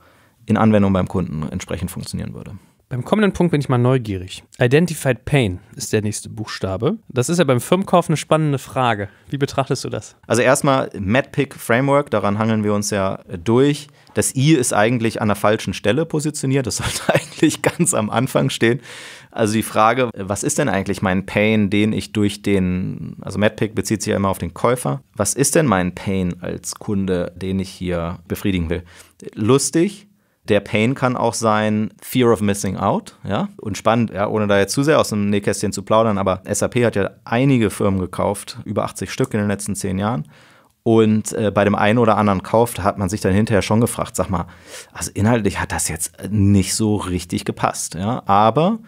in Anwendung beim Kunden entsprechend funktionieren würde. Beim kommenden Punkt bin ich mal neugierig. Identified Pain ist der nächste Buchstabe. Das ist ja beim Firmenkauf eine spannende Frage. Wie betrachtest du das? Also erstmal MadPick Framework, daran hangeln wir uns ja durch. Das I ist eigentlich an der falschen Stelle positioniert. Das (laughs) sollte eigentlich ganz am Anfang stehen. Also die Frage, was ist denn eigentlich mein Pain, den ich durch den, also MadPick bezieht sich ja immer auf den Käufer. Was ist denn mein Pain als Kunde, den ich hier befriedigen will? Lustig, der Pain kann auch sein Fear of Missing Out, ja. Und spannend, ja, ohne da jetzt zu sehr aus dem Nähkästchen zu plaudern, aber SAP hat ja einige Firmen gekauft, über 80 Stück in den letzten zehn Jahren. Und äh, bei dem einen oder anderen Kauf, da hat man sich dann hinterher schon gefragt, sag mal, also inhaltlich hat das jetzt nicht so richtig gepasst, ja. Aber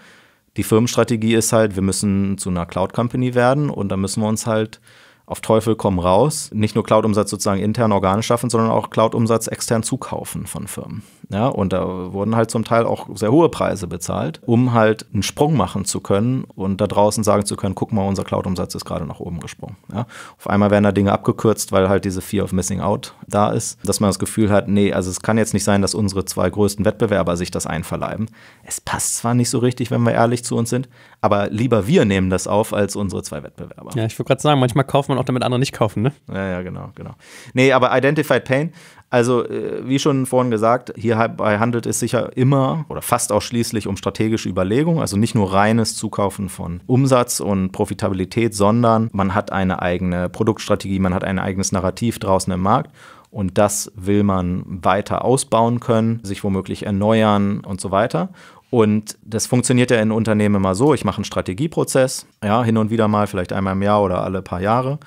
die Firmenstrategie ist halt, wir müssen zu einer Cloud Company werden und da müssen wir uns halt auf Teufel komm raus nicht nur Cloud-Umsatz sozusagen intern organisch schaffen, sondern auch Cloud-Umsatz extern zukaufen von Firmen. Ja, und da wurden halt zum Teil auch sehr hohe Preise bezahlt, um halt einen Sprung machen zu können und da draußen sagen zu können, guck mal, unser Cloud-Umsatz ist gerade nach oben gesprungen. Ja, auf einmal werden da Dinge abgekürzt, weil halt diese Fear of Missing Out da ist, dass man das Gefühl hat, nee, also es kann jetzt nicht sein, dass unsere zwei größten Wettbewerber sich das einverleiben. Es passt zwar nicht so richtig, wenn wir ehrlich zu uns sind, aber lieber wir nehmen das auf als unsere zwei Wettbewerber. Ja, ich würde gerade sagen, manchmal kauft man auch, damit andere nicht kaufen, ne? Ja, ja, genau, genau. Nee, aber Identified Pain, also äh, wie schon vorhin gesagt, hierbei handelt es sich ja immer oder fast ausschließlich um strategische Überlegungen, also nicht nur reines Zukaufen von Umsatz und Profitabilität, sondern man hat eine eigene Produktstrategie, man hat ein eigenes Narrativ draußen im Markt und das will man weiter ausbauen können, sich womöglich erneuern und so weiter. Und das funktioniert ja in Unternehmen immer so. Ich mache einen Strategieprozess, ja, hin und wieder mal, vielleicht einmal im Jahr oder alle paar Jahre.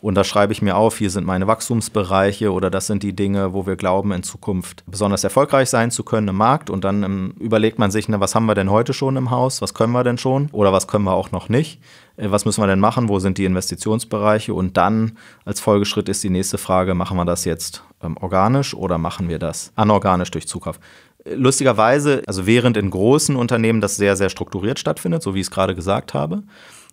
Und da schreibe ich mir auf, hier sind meine Wachstumsbereiche oder das sind die Dinge, wo wir glauben, in Zukunft besonders erfolgreich sein zu können im Markt. Und dann ähm, überlegt man sich, ne, was haben wir denn heute schon im Haus? Was können wir denn schon? Oder was können wir auch noch nicht? Äh, was müssen wir denn machen? Wo sind die Investitionsbereiche? Und dann als Folgeschritt ist die nächste Frage, machen wir das jetzt ähm, organisch oder machen wir das anorganisch durch Zukauf? Lustigerweise, also während in großen Unternehmen das sehr, sehr strukturiert stattfindet, so wie ich es gerade gesagt habe,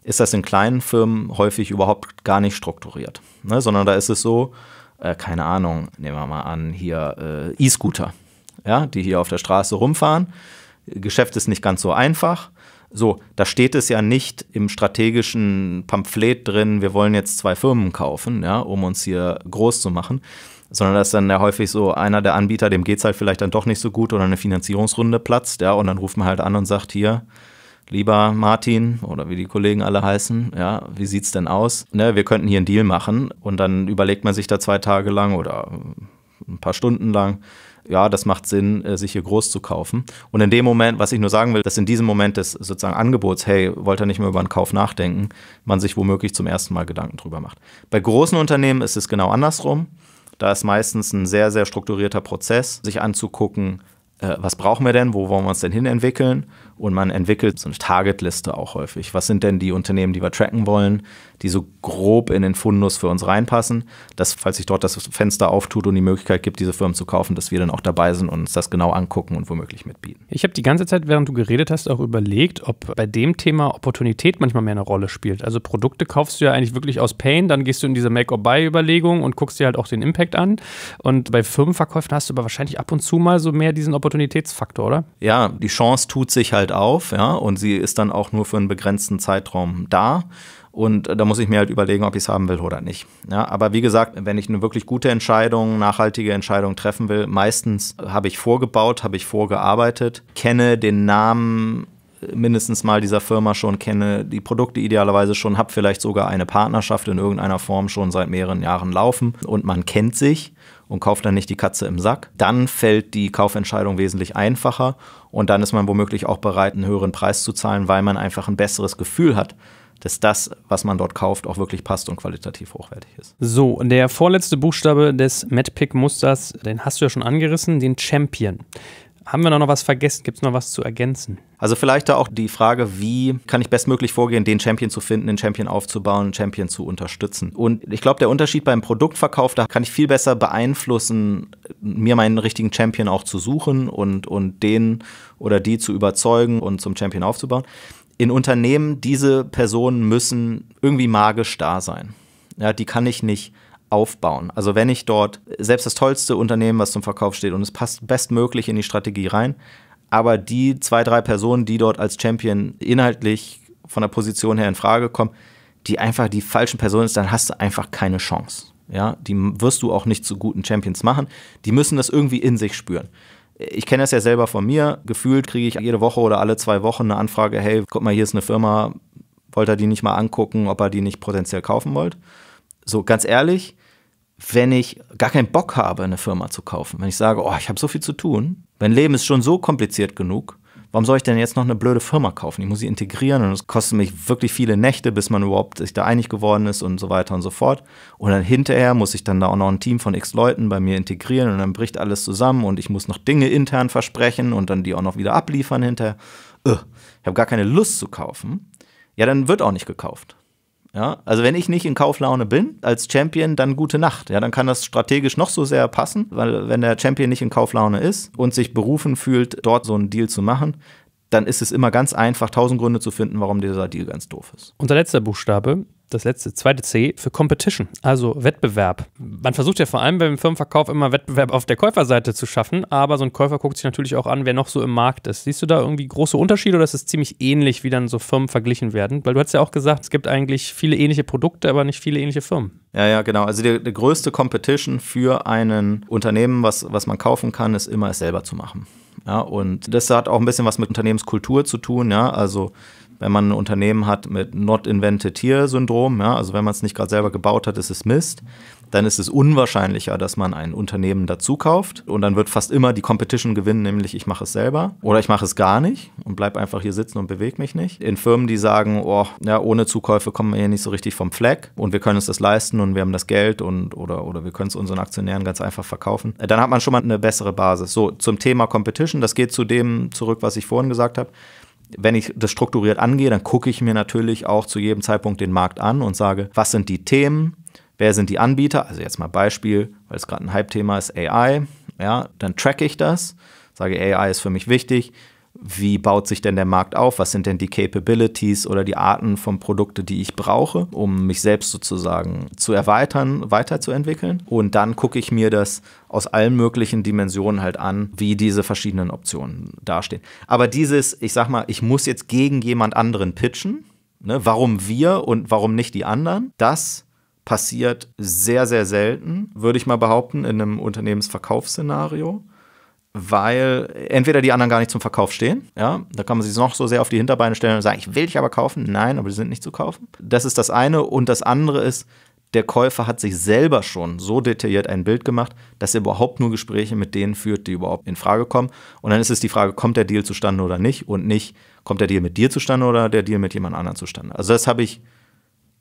ist das in kleinen Firmen häufig überhaupt gar nicht strukturiert. Ne? Sondern da ist es so, äh, keine Ahnung, nehmen wir mal an, hier äh, E-Scooter, ja, die hier auf der Straße rumfahren. Geschäft ist nicht ganz so einfach. So, da steht es ja nicht im strategischen Pamphlet drin, wir wollen jetzt zwei Firmen kaufen, ja, um uns hier groß zu machen, sondern dass dann ja häufig so einer der Anbieter, dem geht es halt vielleicht dann doch nicht so gut oder eine Finanzierungsrunde platzt, ja, und dann ruft man halt an und sagt, hier, lieber Martin oder wie die Kollegen alle heißen, ja, wie sieht's denn aus? Ne, wir könnten hier einen Deal machen und dann überlegt man sich da zwei Tage lang oder äh, ein paar Stunden lang, ja, das macht Sinn, äh, sich hier groß zu kaufen. Und in dem Moment, was ich nur sagen will, dass in diesem Moment des sozusagen Angebots, hey, wollt ihr nicht mehr über einen Kauf nachdenken, man sich womöglich zum ersten Mal Gedanken drüber macht. Bei großen Unternehmen ist es genau andersrum. Da ist meistens ein sehr, sehr strukturierter Prozess, sich anzugucken, äh, was brauchen wir denn, wo wollen wir uns denn hin entwickeln? Und man entwickelt so eine Targetliste auch häufig. Was sind denn die Unternehmen, die wir tracken wollen? die so grob in den Fundus für uns reinpassen, dass falls sich dort das Fenster auftut und die Möglichkeit gibt, diese Firmen zu kaufen, dass wir dann auch dabei sind und uns das genau angucken und womöglich mitbieten. Ich habe die ganze Zeit, während du geredet hast, auch überlegt, ob bei dem Thema Opportunität manchmal mehr eine Rolle spielt. Also Produkte kaufst du ja eigentlich wirklich aus Pain, dann gehst du in diese Make-or-Buy-Überlegung und guckst dir halt auch den Impact an. Und bei Firmenverkäufen hast du aber wahrscheinlich ab und zu mal so mehr diesen Opportunitätsfaktor, oder? Ja, die Chance tut sich halt auf, ja, und sie ist dann auch nur für einen begrenzten Zeitraum da. Und äh, da muss ich mir halt überlegen, ob ich es haben will oder nicht. Ja, aber wie gesagt, wenn ich eine wirklich gute Entscheidung, nachhaltige Entscheidung treffen will, meistens habe ich vorgebaut, habe ich vorgearbeitet, kenne den Namen äh, mindestens mal dieser Firma schon kenne, die Produkte idealerweise schon, habe vielleicht sogar eine Partnerschaft in irgendeiner Form schon seit mehreren Jahren laufen und man kennt sich und kauft dann nicht die Katze im Sack, dann fällt die Kaufentscheidung wesentlich einfacher und dann ist man womöglich auch bereit, einen höheren Preis zu zahlen, weil man einfach ein besseres Gefühl hat dass das, was man dort kauft, auch wirklich passt und qualitativ hochwertig ist. So, der vorletzte Buchstabe des madpick musters den hast du ja schon angerissen, den Champion. Haben wir noch was vergessen? Gibt es noch was zu ergänzen? Also vielleicht da auch die Frage, wie kann ich bestmöglich vorgehen, den Champion zu finden, den Champion aufzubauen, den Champion zu unterstützen. Und ich glaube, der Unterschied beim Produktverkauf, da kann ich viel besser beeinflussen, mir meinen richtigen Champion auch zu suchen und, und den oder die zu überzeugen und zum Champion aufzubauen in Unternehmen, diese Personen müssen irgendwie magisch da sein. Ja, die kann ich nicht aufbauen. Also wenn ich dort selbst das tollste Unternehmen, was zum Verkauf steht und es passt bestmöglich in die Strategie rein, aber die zwei, drei Personen, die dort als Champion inhaltlich von der Position her in Frage kommen, die einfach die falschen Personen ist, dann hast du einfach keine Chance. Ja, die wirst du auch nicht zu guten Champions machen. Die müssen das irgendwie in sich spüren ich kenne das ja selber von mir. Gefühlt kriege ich jede Woche oder alle zwei Wochen eine Anfrage: hey, guck mal, hier ist eine Firma, wollt ihr die nicht mal angucken, ob ihr die nicht potenziell kaufen wollt? So, ganz ehrlich, wenn ich gar keinen Bock habe, eine Firma zu kaufen, wenn ich sage, oh, ich habe so viel zu tun, mein Leben ist schon so kompliziert genug, warum soll ich denn jetzt noch eine blöde Firma kaufen? Ich muss sie integrieren und es kostet mich wirklich viele Nächte, bis man überhaupt sich da einig geworden ist und so weiter und so fort. Und dann hinterher muss ich dann da auch noch ein Team von x Leuten bei mir integrieren und dann bricht alles zusammen und ich muss noch Dinge intern versprechen und dann die auch noch wieder abliefern hinterher. Ugh, ich habe gar keine Lust zu kaufen. Ja, dann wird auch nicht gekauft. Ja? Also wenn ich nicht in Kauflaune bin als Champion, dann gute Nacht. Ja, dann kann das strategisch noch so sehr passen, weil wenn der Champion nicht in Kauflaune ist und sich berufen fühlt, dort so einen Deal zu machen, dann ist es immer ganz einfach, tausend Gründe zu finden, warum dieser Deal ganz doof ist. Unser letzter Buchstabe das letzte, zweite C für Competition, also Wettbewerb. Man versucht ja vor allem beim Firmenverkauf immer Wettbewerb auf der Käuferseite zu schaffen, aber so ein Käufer guckt sich natürlich auch an, wer noch so im Markt ist. Siehst du da irgendwie große Unterschiede oder ist es ziemlich ähnlich, wie dann so Firmen verglichen werden? Weil du hast ja auch gesagt, es gibt eigentlich viele ähnliche Produkte, aber nicht viele ähnliche Firmen. Ja, ja, genau. Also die, die größte Competition für ein Unternehmen, was, was man kaufen kann, ist immer es selber zu machen. Ja, und das hat auch ein bisschen was mit Unternehmenskultur zu tun, ja, also wenn man ein Unternehmen hat mit Not Invented Here-Syndrom, ja, also wenn man es nicht gerade selber gebaut hat, ist es Mist, dann ist es unwahrscheinlicher, dass man ein Unternehmen dazu kauft. Und dann wird fast immer die Competition gewinnen, nämlich ich mache es selber oder ich mache es gar nicht und bleib einfach hier sitzen und bewege mich nicht. In Firmen, die sagen, oh, ja, ohne Zukäufe kommen wir hier nicht so richtig vom Fleck und wir können uns das leisten und wir haben das Geld und oder, oder wir können es unseren Aktionären ganz einfach verkaufen, dann hat man schon mal eine bessere Basis. So, zum Thema Competition, das geht zu dem zurück, was ich vorhin gesagt habe wenn ich das strukturiert angehe, dann gucke ich mir natürlich auch zu jedem Zeitpunkt den Markt an und sage, was sind die Themen, wer sind die Anbieter? Also jetzt mal Beispiel, weil es gerade ein Hype-Thema ist, AI. Ja, dann tracke ich das, sage, AI ist für mich wichtig wie baut sich denn der Markt auf, was sind denn die Capabilities oder die Arten von Produkten, die ich brauche, um mich selbst sozusagen zu erweitern, weiterzuentwickeln. Und dann gucke ich mir das aus allen möglichen Dimensionen halt an, wie diese verschiedenen Optionen dastehen. Aber dieses, ich sag mal, ich muss jetzt gegen jemand anderen pitchen, ne, warum wir und warum nicht die anderen, das passiert sehr, sehr selten, würde ich mal behaupten, in einem Unternehmensverkaufsszenario weil entweder die anderen gar nicht zum Verkauf stehen, ja, da kann man sich noch so sehr auf die Hinterbeine stellen und sagen, ich will dich aber kaufen. Nein, aber die sind nicht zu kaufen. Das ist das eine. Und das andere ist, der Käufer hat sich selber schon so detailliert ein Bild gemacht, dass er überhaupt nur Gespräche mit denen führt, die überhaupt in Frage kommen. Und dann ist es die Frage, kommt der Deal zustande oder nicht? Und nicht, kommt der Deal mit dir zustande oder der Deal mit jemand anderem zustande? Also das habe ich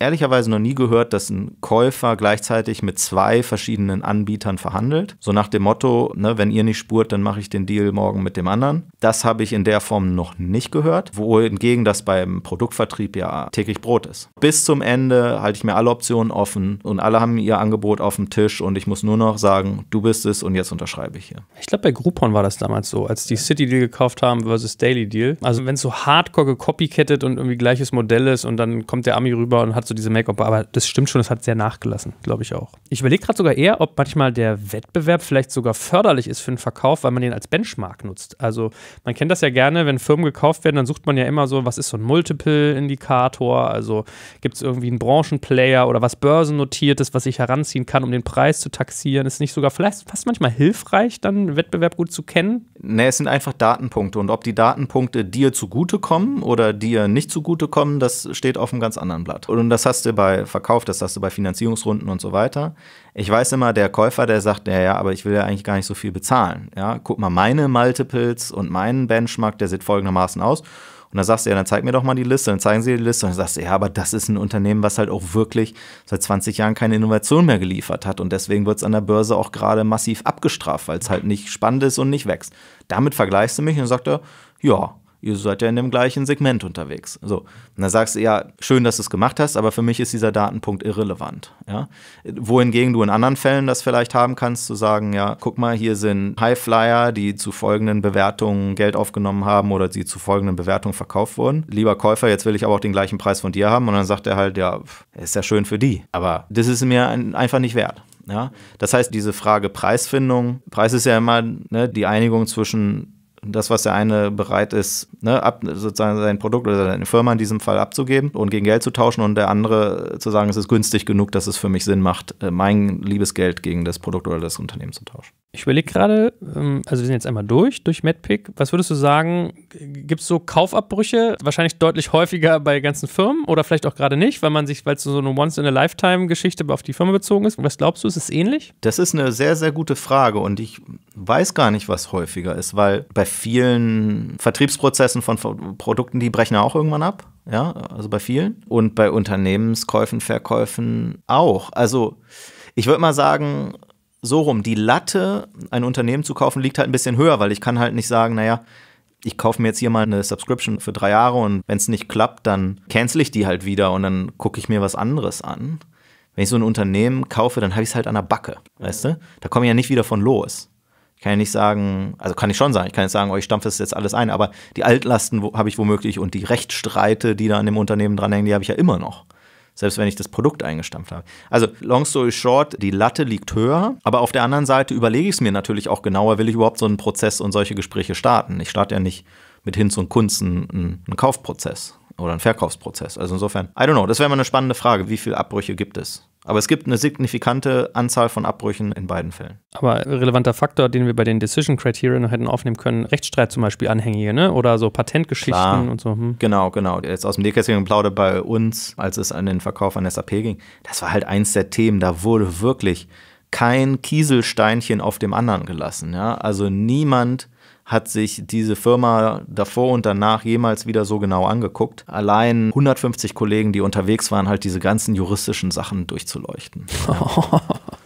ehrlicherweise noch nie gehört, dass ein Käufer gleichzeitig mit zwei verschiedenen Anbietern verhandelt. So nach dem Motto, ne, wenn ihr nicht spurt, dann mache ich den Deal morgen mit dem anderen. Das habe ich in der Form noch nicht gehört, wohingegen das beim Produktvertrieb ja täglich Brot ist. Bis zum Ende halte ich mir alle Optionen offen und alle haben ihr Angebot auf dem Tisch und ich muss nur noch sagen, du bist es und jetzt unterschreibe ich hier. Ich glaube, bei Groupon war das damals so, als die City Deal gekauft haben versus Daily Deal. Also wenn es so hardcore gecopycattet und irgendwie gleiches Modell ist und dann kommt der Ami rüber und hat so so diese Make-up, aber das stimmt schon, das hat sehr nachgelassen, glaube ich auch. Ich überlege gerade sogar eher, ob manchmal der Wettbewerb vielleicht sogar förderlich ist für den Verkauf, weil man den als Benchmark nutzt. Also man kennt das ja gerne, wenn Firmen gekauft werden, dann sucht man ja immer so, was ist so ein Multiple-Indikator, also gibt es irgendwie einen Branchenplayer oder was börsennotiertes, was ich heranziehen kann, um den Preis zu taxieren. Ist nicht sogar vielleicht fast manchmal hilfreich, dann Wettbewerb gut zu kennen, Nee, es sind einfach Datenpunkte. Und ob die Datenpunkte dir zugutekommen oder dir nicht zugutekommen, das steht auf einem ganz anderen Blatt. Und das hast du bei Verkauf, das hast du bei Finanzierungsrunden und so weiter. Ich weiß immer, der Käufer, der sagt, ja, ja, aber ich will ja eigentlich gar nicht so viel bezahlen. Ja, guck mal, meine Multiples und meinen Benchmark, der sieht folgendermaßen aus. Und dann sagst du, ja, dann zeig mir doch mal die Liste. Und dann zeigen sie die Liste und dann sagst du, ja, aber das ist ein Unternehmen, was halt auch wirklich seit 20 Jahren keine Innovation mehr geliefert hat. Und deswegen wird es an der Börse auch gerade massiv abgestraft, weil es halt nicht spannend ist und nicht wächst. Damit vergleichst du mich und dann sagt er, ja, ihr seid ja in dem gleichen Segment unterwegs. So. Und dann sagst du, ja, schön, dass du es gemacht hast, aber für mich ist dieser Datenpunkt irrelevant. Ja? Wohingegen du in anderen Fällen das vielleicht haben kannst, zu sagen, ja, guck mal, hier sind Highflyer, die zu folgenden Bewertungen Geld aufgenommen haben oder die zu folgenden Bewertungen verkauft wurden. Lieber Käufer, jetzt will ich aber auch den gleichen Preis von dir haben. Und dann sagt er halt, ja, ist ja schön für die, aber das ist mir einfach nicht wert. Ja? Das heißt, diese Frage Preisfindung, Preis ist ja immer ne, die Einigung zwischen das, was der eine bereit ist, ne, ab, sozusagen sein Produkt oder seine Firma in diesem Fall abzugeben und gegen Geld zu tauschen und der andere zu sagen, es ist günstig genug, dass es für mich Sinn macht, äh, mein liebes Geld gegen das Produkt oder das Unternehmen zu tauschen. Ich überlege gerade, ähm, also wir sind jetzt einmal durch, durch MedPick. Was würdest du sagen, gibt es so Kaufabbrüche? Wahrscheinlich deutlich häufiger bei ganzen Firmen oder vielleicht auch gerade nicht, weil man sich, weil es so eine Once-in-a-Lifetime-Geschichte auf die Firma bezogen ist. Was glaubst du, ist es ähnlich? Das ist eine sehr, sehr gute Frage und ich weiß gar nicht, was häufiger ist, weil bei vielen Vertriebsprozessen von Produkten, die brechen auch irgendwann ab. Ja, also bei vielen. Und bei Unternehmenskäufen, Verkäufen auch. Also ich würde mal sagen, so rum, die Latte, ein Unternehmen zu kaufen, liegt halt ein bisschen höher, weil ich kann halt nicht sagen, naja, ich kaufe mir jetzt hier mal eine Subscription für drei Jahre und wenn es nicht klappt, dann cancel ich die halt wieder und dann gucke ich mir was anderes an. Wenn ich so ein Unternehmen kaufe, dann habe ich es halt an der Backe, weißt du? Da komme ich ja nicht wieder von los. Ich kann ja nicht sagen, also kann ich schon sagen, ich kann jetzt sagen, oh, ich stampfe das jetzt alles ein, aber die Altlasten habe ich womöglich und die Rechtsstreite, die da an dem Unternehmen dranhängen, die habe ich ja immer noch selbst wenn ich das Produkt eingestampft habe. Also, long story short, die Latte liegt höher, aber auf der anderen Seite überlege ich es mir natürlich auch genauer, will ich überhaupt so einen Prozess und solche Gespräche starten? Ich starte ja nicht mit Hinz und Kunst einen, einen Kaufprozess oder einen Verkaufsprozess. Also insofern, I don't know, das wäre mal eine spannende Frage, wie viele Abbrüche gibt es? Aber es gibt eine signifikante Anzahl von Abbrüchen in beiden Fällen. Aber relevanter Faktor, den wir bei den Decision Criteria noch hätten aufnehmen können, Rechtsstreit zum Beispiel anhängige, ne? Oder so Patentgeschichten Klar. und so. Hm. Genau, genau. Jetzt aus dem Nähkästchen plaudert bei uns, als es an den Verkauf an SAP ging, das war halt eins der Themen, da wurde wirklich kein Kieselsteinchen auf dem anderen gelassen. Ja? Also niemand hat sich diese Firma davor und danach jemals wieder so genau angeguckt. Allein 150 Kollegen, die unterwegs waren, halt diese ganzen juristischen Sachen durchzuleuchten. (laughs) Oh,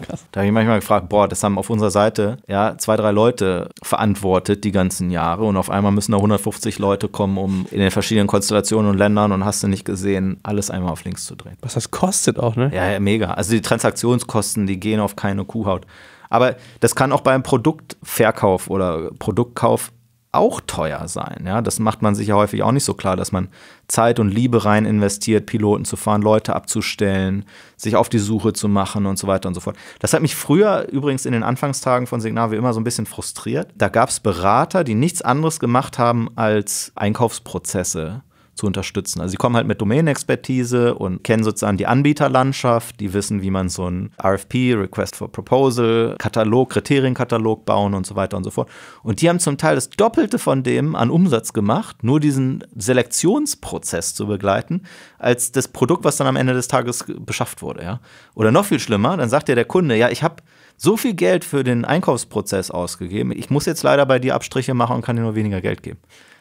krass. da habe ich manchmal gefragt, boah, das haben auf unserer Seite ja zwei, drei Leute verantwortet die ganzen Jahre und auf einmal müssen da 150 Leute kommen, um in den verschiedenen Konstellationen und Ländern und hast du nicht gesehen, alles einmal auf links zu drehen. Was das kostet auch, ne? Ja, ja mega. Also die Transaktionskosten, die gehen auf keine Kuhhaut. Aber das kann auch beim Produktverkauf oder Produktkauf auch teuer sein. Ja, das macht man sich ja häufig auch nicht so klar, dass man Zeit und Liebe rein investiert, Piloten zu fahren, Leute abzustellen, sich auf die Suche zu machen und so weiter und so fort. Das hat mich früher übrigens in den Anfangstagen von Signal wie immer so ein bisschen frustriert. Da gab es Berater, die nichts anderes gemacht haben, als Einkaufsprozesse zu unterstützen. Also sie kommen halt mit Domain-Expertise und kennen sozusagen die Anbieterlandschaft, die wissen, wie man so ein RFP, Request for Proposal, Katalog, Kriterienkatalog bauen und so weiter und so fort. Und die haben zum Teil das Doppelte von dem an Umsatz gemacht, nur diesen Selektionsprozess zu begleiten, als das Produkt, was dann am Ende des Tages beschafft wurde. Ja? Oder noch viel schlimmer, dann sagt dir der Kunde, ja, ich habe so viel Geld für den Einkaufsprozess ausgegeben, ich muss jetzt leider bei dir Abstriche machen und kann dir nur weniger Geld geben.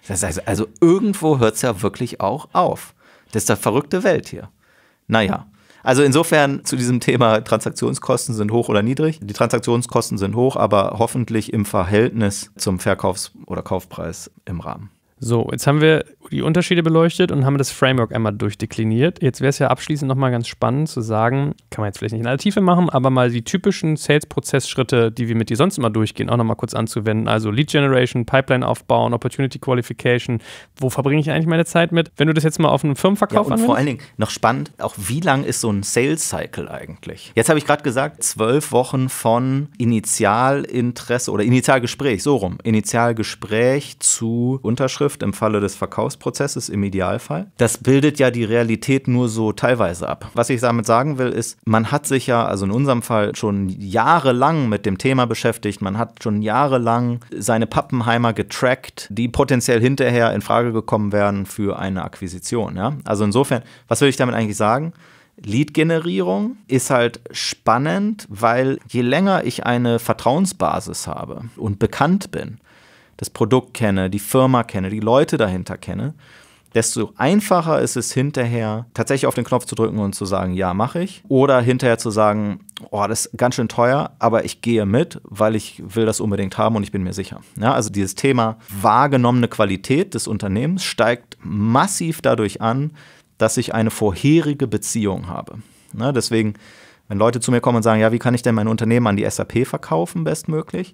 Das heißt, also irgendwo hört es ja wirklich auch auf. Das ist eine verrückte Welt hier. Naja. Also insofern zu diesem Thema Transaktionskosten sind hoch oder niedrig. Die Transaktionskosten sind hoch, aber hoffentlich im Verhältnis zum Verkaufs- oder Kaufpreis im Rahmen. So, jetzt haben wir die Unterschiede beleuchtet und haben das Framework einmal durchdekliniert. Jetzt wäre es ja abschließend nochmal ganz spannend zu sagen, kann man jetzt vielleicht nicht in aller Tiefe machen, aber mal die typischen sales prozessschritte die wir mit dir sonst immer durchgehen, auch nochmal kurz anzuwenden. Also Lead Generation, Pipeline aufbauen, Opportunity Qualification. Wo verbringe ich eigentlich meine Zeit mit? Wenn du das jetzt mal auf einem Firmenverkauf ja, und anwendest? Vor allen Dingen noch spannend, auch wie lang ist so ein Sales-Cycle eigentlich? Jetzt habe ich gerade gesagt, zwölf Wochen von Initialinteresse oder Initialgespräch, so rum. Initialgespräch zu Unterschrift betrifft im Falle des Verkaufsprozesses im Idealfall. Das bildet ja die Realität nur so teilweise ab. Was ich damit sagen will, ist, man hat sich ja, also in unserem Fall, schon jahrelang mit dem Thema beschäftigt. Man hat schon jahrelang seine Pappenheimer getrackt, die potenziell hinterher in Frage gekommen wären für eine Akquisition. Ja? Also insofern, was will ich damit eigentlich sagen? Lead-Generierung ist halt spannend, weil je länger ich eine Vertrauensbasis habe und bekannt bin, das Produkt kenne, die Firma kenne, die Leute dahinter kenne, desto einfacher ist es hinterher, tatsächlich auf den Knopf zu drücken und zu sagen, ja, mache ich. Oder hinterher zu sagen, oh, das ist ganz schön teuer, aber ich gehe mit, weil ich will das unbedingt haben und ich bin mir sicher. Ja, also dieses Thema wahrgenommene Qualität des Unternehmens steigt massiv dadurch an, dass ich eine vorherige Beziehung habe. Ja, ne, deswegen, wenn Leute zu mir kommen und sagen, ja, wie kann ich denn mein Unternehmen an die SAP verkaufen, bestmöglich?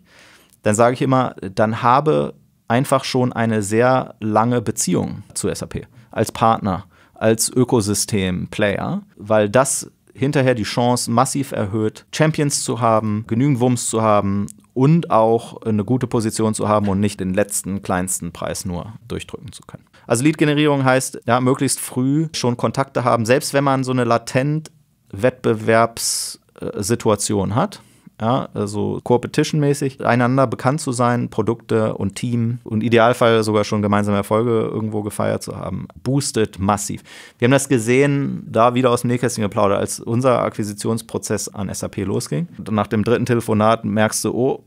dann sage ich immer, dann habe einfach schon eine sehr lange Beziehung zu SAP als Partner, als Ökosystem-Player, weil das hinterher die Chance massiv erhöht, Champions zu haben, genügend Wumms zu haben und auch eine gute Position zu haben und nicht den letzten, kleinsten Preis nur durchdrücken zu können. Also Lead-Generierung heißt, ja, möglichst früh schon Kontakte haben, selbst wenn man so eine latent Wettbewerbssituation äh, hat ja, also Competition-mäßig, einander bekannt zu sein, Produkte und Team und Idealfall sogar schon gemeinsame Erfolge irgendwo gefeiert zu haben, boostet massiv. Wir haben das gesehen, da wieder aus dem Nähkästchen geplaudert, als unser Akquisitionsprozess an SAP losging. Nach dem dritten Telefonat merkst du, oh,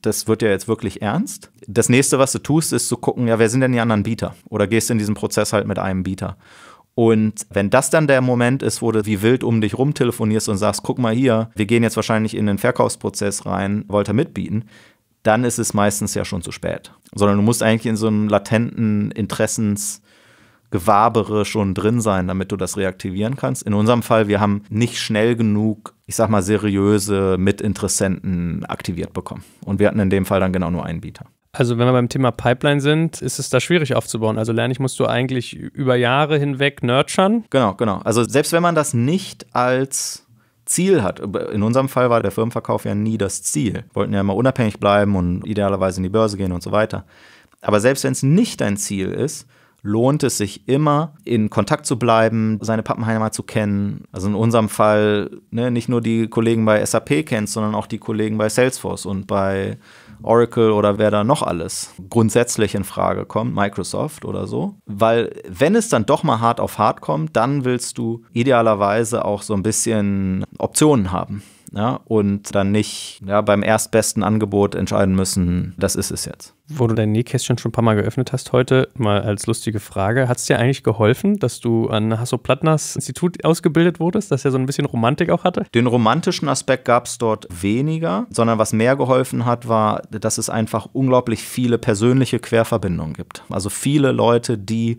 das wird ja jetzt wirklich ernst. Das nächste, was du tust, ist zu gucken, ja, wer sind denn die anderen Bieter? Oder gehst du in diesen Prozess halt mit einem Bieter? Und wenn das dann der Moment ist, wo du wie wild um dich rum telefonierst und sagst, guck mal hier, wir gehen jetzt wahrscheinlich in den Verkaufsprozess rein, wollt ihr mitbieten, dann ist es meistens ja schon zu spät. Sondern du musst eigentlich in so einem latenten Interessensgewabere schon drin sein, damit du das reaktivieren kannst. In unserem Fall, wir haben nicht schnell genug, ich sag mal, seriöse Mitinteressenten aktiviert bekommen. Und wir hatten in dem Fall dann genau nur einen Bieter. Also wenn wir beim Thema Pipeline sind, ist es da schwierig aufzubauen. Also Lernen musst du eigentlich über Jahre hinweg nurturen. Genau, genau. Also selbst wenn man das nicht als Ziel hat. In unserem Fall war der Firmenverkauf ja nie das Ziel. Wir Wollten ja immer unabhängig bleiben und idealerweise in die Börse gehen und so weiter. Aber selbst wenn es nicht dein Ziel ist, lohnt es sich immer, in Kontakt zu bleiben, seine Pappenheimer zu kennen. Also in unserem Fall ne, nicht nur die Kollegen bei SAP kennst, sondern auch die Kollegen bei Salesforce und bei Oracle oder wer da noch alles grundsätzlich in Frage kommt, Microsoft oder so. Weil wenn es dann doch mal hart auf hart kommt, dann willst du idealerweise auch so ein bisschen Optionen haben ja, und dann nicht ja, beim erstbesten Angebot entscheiden müssen, das ist es jetzt. Wo du dein Nähkästchen schon ein paar Mal geöffnet hast heute, mal als lustige Frage, hat es dir eigentlich geholfen, dass du an Hasso Plattners Institut ausgebildet wurdest, dass er so ein bisschen Romantik auch hatte? Den romantischen Aspekt gab es dort weniger, sondern was mehr geholfen hat, war, dass es einfach unglaublich viele persönliche Querverbindungen gibt. Also viele Leute, die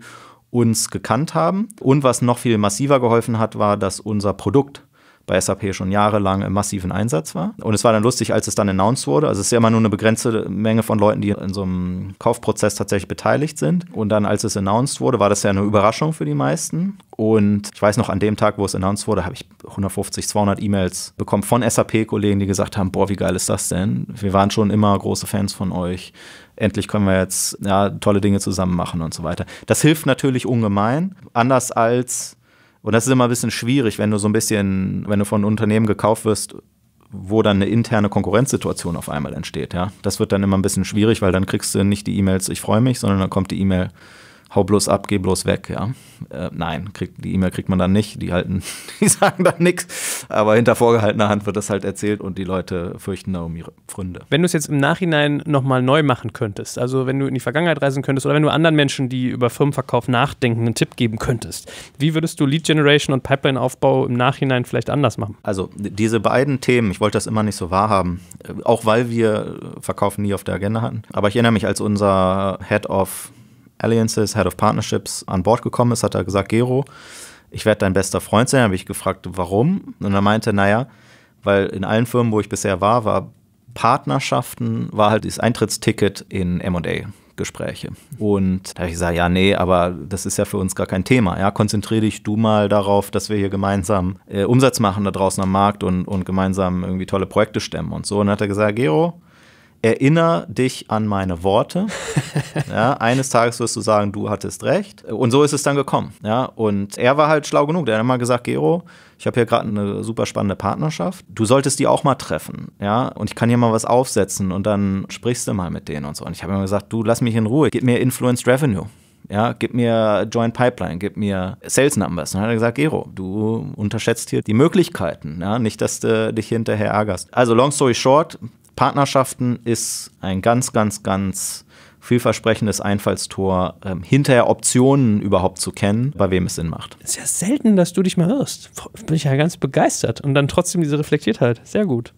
uns gekannt haben. Und was noch viel massiver geholfen hat, war, dass unser Produkt bei SAP schon jahrelang im massiven Einsatz war. Und es war dann lustig, als es dann announced wurde. Also es ist ja immer nur eine begrenzte Menge von Leuten, die in so einem Kaufprozess tatsächlich beteiligt sind. Und dann, als es announced wurde, war das ja eine Überraschung für die meisten. Und ich weiß noch, an dem Tag, wo es announced wurde, habe ich 150, 200 E-Mails bekommen von SAP-Kollegen, die gesagt haben, boah, wie geil ist das denn? Wir waren schon immer große Fans von euch. Endlich können wir jetzt ja, tolle Dinge zusammen machen und so weiter. Das hilft natürlich ungemein. Anders als und das ist immer ein bisschen schwierig, wenn du so ein bisschen, wenn du von Unternehmen gekauft wirst, wo dann eine interne Konkurrenzsituation auf einmal entsteht. Ja? Das wird dann immer ein bisschen schwierig, weil dann kriegst du nicht die E-Mails, ich freue mich, sondern dann kommt die E-Mail, hau bloß ab, geh bloß weg, ja. Äh, nein, krieg, die E-Mail kriegt man dann nicht, die halten, (laughs) die sagen dann nichts, aber hinter vorgehaltener Hand wird das halt erzählt und die Leute fürchten da um ihre Freunde. Wenn du es jetzt im Nachhinein nochmal neu machen könntest, also wenn du in die Vergangenheit reisen könntest oder wenn du anderen Menschen, die über Firmenverkauf nachdenken, einen Tipp geben könntest, wie würdest du Lead Generation und Pipeline-Aufbau im Nachhinein vielleicht anders machen? Also diese beiden Themen, ich wollte das immer nicht so wahrhaben, äh, auch weil wir äh, Verkauf nie auf der Agenda hatten, aber ich erinnere mich, als unser Head of Alliances, Head of Partnerships, an Bord gekommen ist, hat er gesagt, Gero, ich werde dein bester Freund sein. Da habe ich gefragt, warum? Und er meinte, naja, weil in allen Firmen, wo ich bisher war, war Partnerschaften, war halt das Eintrittsticket in M&A. Gespräche. Und da habe ich gesagt, ja, nee, aber das ist ja für uns gar kein Thema. Ja, konzentriere dich du mal darauf, dass wir hier gemeinsam äh, Umsatz machen da draußen am Markt und, und gemeinsam irgendwie tolle Projekte stemmen und so. Und dann hat er gesagt, Gero, Erinner dich an meine Worte. (laughs) ja, eines Tages wirst du sagen, du hattest recht. Und so ist es dann gekommen. Ja, und er war halt schlau genug. Der hat immer gesagt, Gero, ich habe hier gerade eine super spannende Partnerschaft. Du solltest die auch mal treffen. Ja, und ich kann hier mal was aufsetzen und dann sprichst du mal mit denen und so. Und ich habe immer gesagt, du lass mich in Ruhe. Gib mir Influenced Revenue. Ja, gib mir Joint Pipeline, gib mir Sales Numbers. Und dann hat er gesagt, Gero, du unterschätzt hier die Möglichkeiten, ja, nicht, dass du dich hinterher ärgerst. Also long story short, Partnerschaften ist ein ganz, ganz, ganz vielversprechendes Einfallstor, ähm, hinterher Optionen überhaupt zu kennen, bei wem es Sinn macht. ist ja selten, dass du dich mal irrst. Bin ich ja ganz begeistert. Und dann trotzdem diese Reflektiertheit. Sehr gut.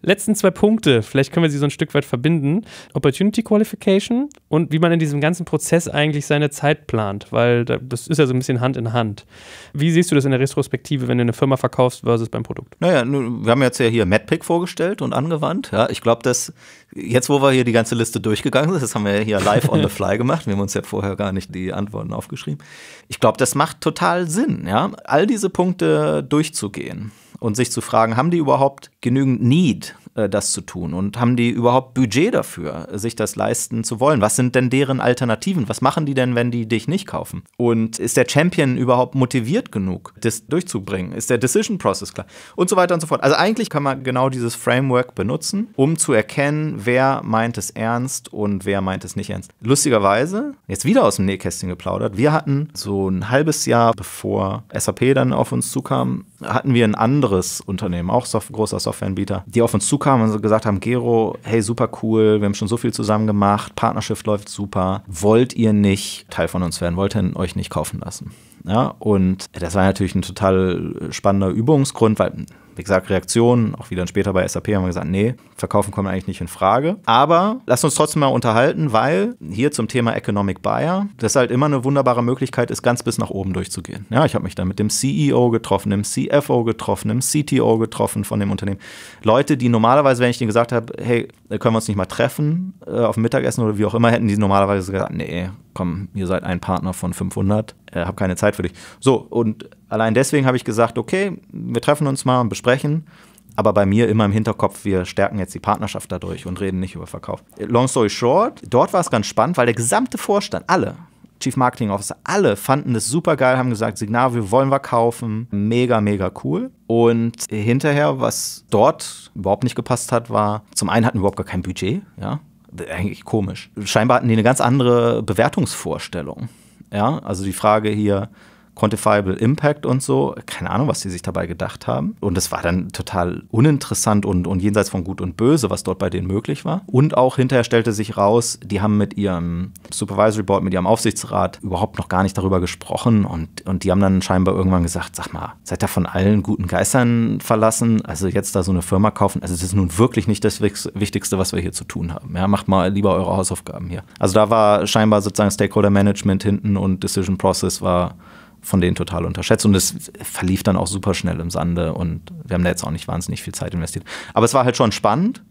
Letzten zwei Punkte. Vielleicht können wir sie so ein Stück weit verbinden. Opportunity Qualification und wie man in diesem ganzen Prozess eigentlich seine Zeit plant, weil das ist ja so ein bisschen Hand in Hand. Wie siehst du das in der Retrospektive, wenn du eine Firma verkaufst versus beim Produkt? Naja, wir haben jetzt ja hier MadPick vorgestellt und angewandt. Ja, ich glaube, dass jetzt, wo wir hier die ganze Liste durchgegangen sind, das haben wir ja hier hier live on the (laughs) fly gemacht. Wir haben uns ja vorher gar nicht die Antworten aufgeschrieben. Ich glaube, das macht total Sinn, ja, all diese Punkte durchzugehen und sich zu fragen, haben die überhaupt genügend Need? Äh, das zu tun? Und haben die überhaupt Budget dafür, sich das leisten zu wollen? Was sind denn deren Alternativen? Was machen die denn, wenn die dich nicht kaufen? Und ist der Champion überhaupt motiviert genug, das durchzubringen? Ist der Decision Process klar? Und so weiter und so fort. Also eigentlich kann man genau dieses Framework benutzen, um zu erkennen, wer meint es ernst und wer meint es nicht ernst. Lustigerweise, jetzt wieder aus dem Nähkästchen geplaudert, wir hatten so ein halbes Jahr, bevor SAP dann auf uns zukam, hatten wir ein anderes Unternehmen, auch Soft großer Softwareanbieter, die auf uns zukamen und gesagt haben, Gero, hey, super cool, wir haben schon so viel zusammen gemacht, Partnerschaft läuft super, wollt ihr nicht Teil von uns werden, wollt ihr euch nicht kaufen lassen? Ja, und das war natürlich ein total spannender Übungsgrund, weil wie gesagt, Reaktionen, auch wieder später bei SAP haben wir gesagt, nee, verkaufen kommt eigentlich nicht in Frage. Aber lasst uns trotzdem mal unterhalten, weil hier zum Thema Economic Buyer, das halt immer eine wunderbare Möglichkeit ist, ganz bis nach oben durchzugehen. Ja, ich habe mich da mit dem CEO getroffen, dem CFO getroffen, dem CTO getroffen von dem Unternehmen. Leute, die normalerweise, wenn ich denen gesagt habe, hey, können wir uns nicht mal treffen äh, auf dem Mittagessen oder wie auch immer, hätten die normalerweise gesagt, nee, komm, ihr seid ein Partner von 500, äh, habe keine Zeit für dich. So, und allein deswegen habe ich gesagt, okay, wir treffen uns mal und besprechen. Aber bei mir immer im Hinterkopf, wir stärken jetzt die Partnerschaft dadurch und reden nicht über Verkauf. Long story short, dort war es ganz spannend, weil der gesamte Vorstand, alle, Chief Marketing Officer, alle fanden das super geil, haben gesagt, Signal, wir wollen verkaufen, mega, mega cool. Und hinterher, was dort überhaupt nicht gepasst hat, war, zum einen hatten wir überhaupt gar kein Budget, ja. Eigentlich komisch. Scheinbar hatten die eine ganz andere Bewertungsvorstellung. Ja, also die Frage hier, Quantifiable Impact und so. Keine Ahnung, was die sich dabei gedacht haben. Und es war dann total uninteressant und, und jenseits von Gut und Böse, was dort bei denen möglich war. Und auch hinterher stellte sich raus, die haben mit ihrem Supervisory Board, mit ihrem Aufsichtsrat überhaupt noch gar nicht darüber gesprochen. Und, und die haben dann scheinbar irgendwann gesagt, sag mal, seid ihr von allen guten Geistern verlassen? Also jetzt da so eine Firma kaufen, also das ist nun wirklich nicht das Wichtigste, was wir hier zu tun haben. Ja, macht mal lieber eure Hausaufgaben hier. Also da war scheinbar sozusagen Stakeholder Management hinten und Decision Process war von denen total unterschätzt. Und es verlief dann auch super schnell im Sande und wir haben da jetzt auch nicht wahnsinnig viel Zeit investiert. Aber es war halt schon spannend,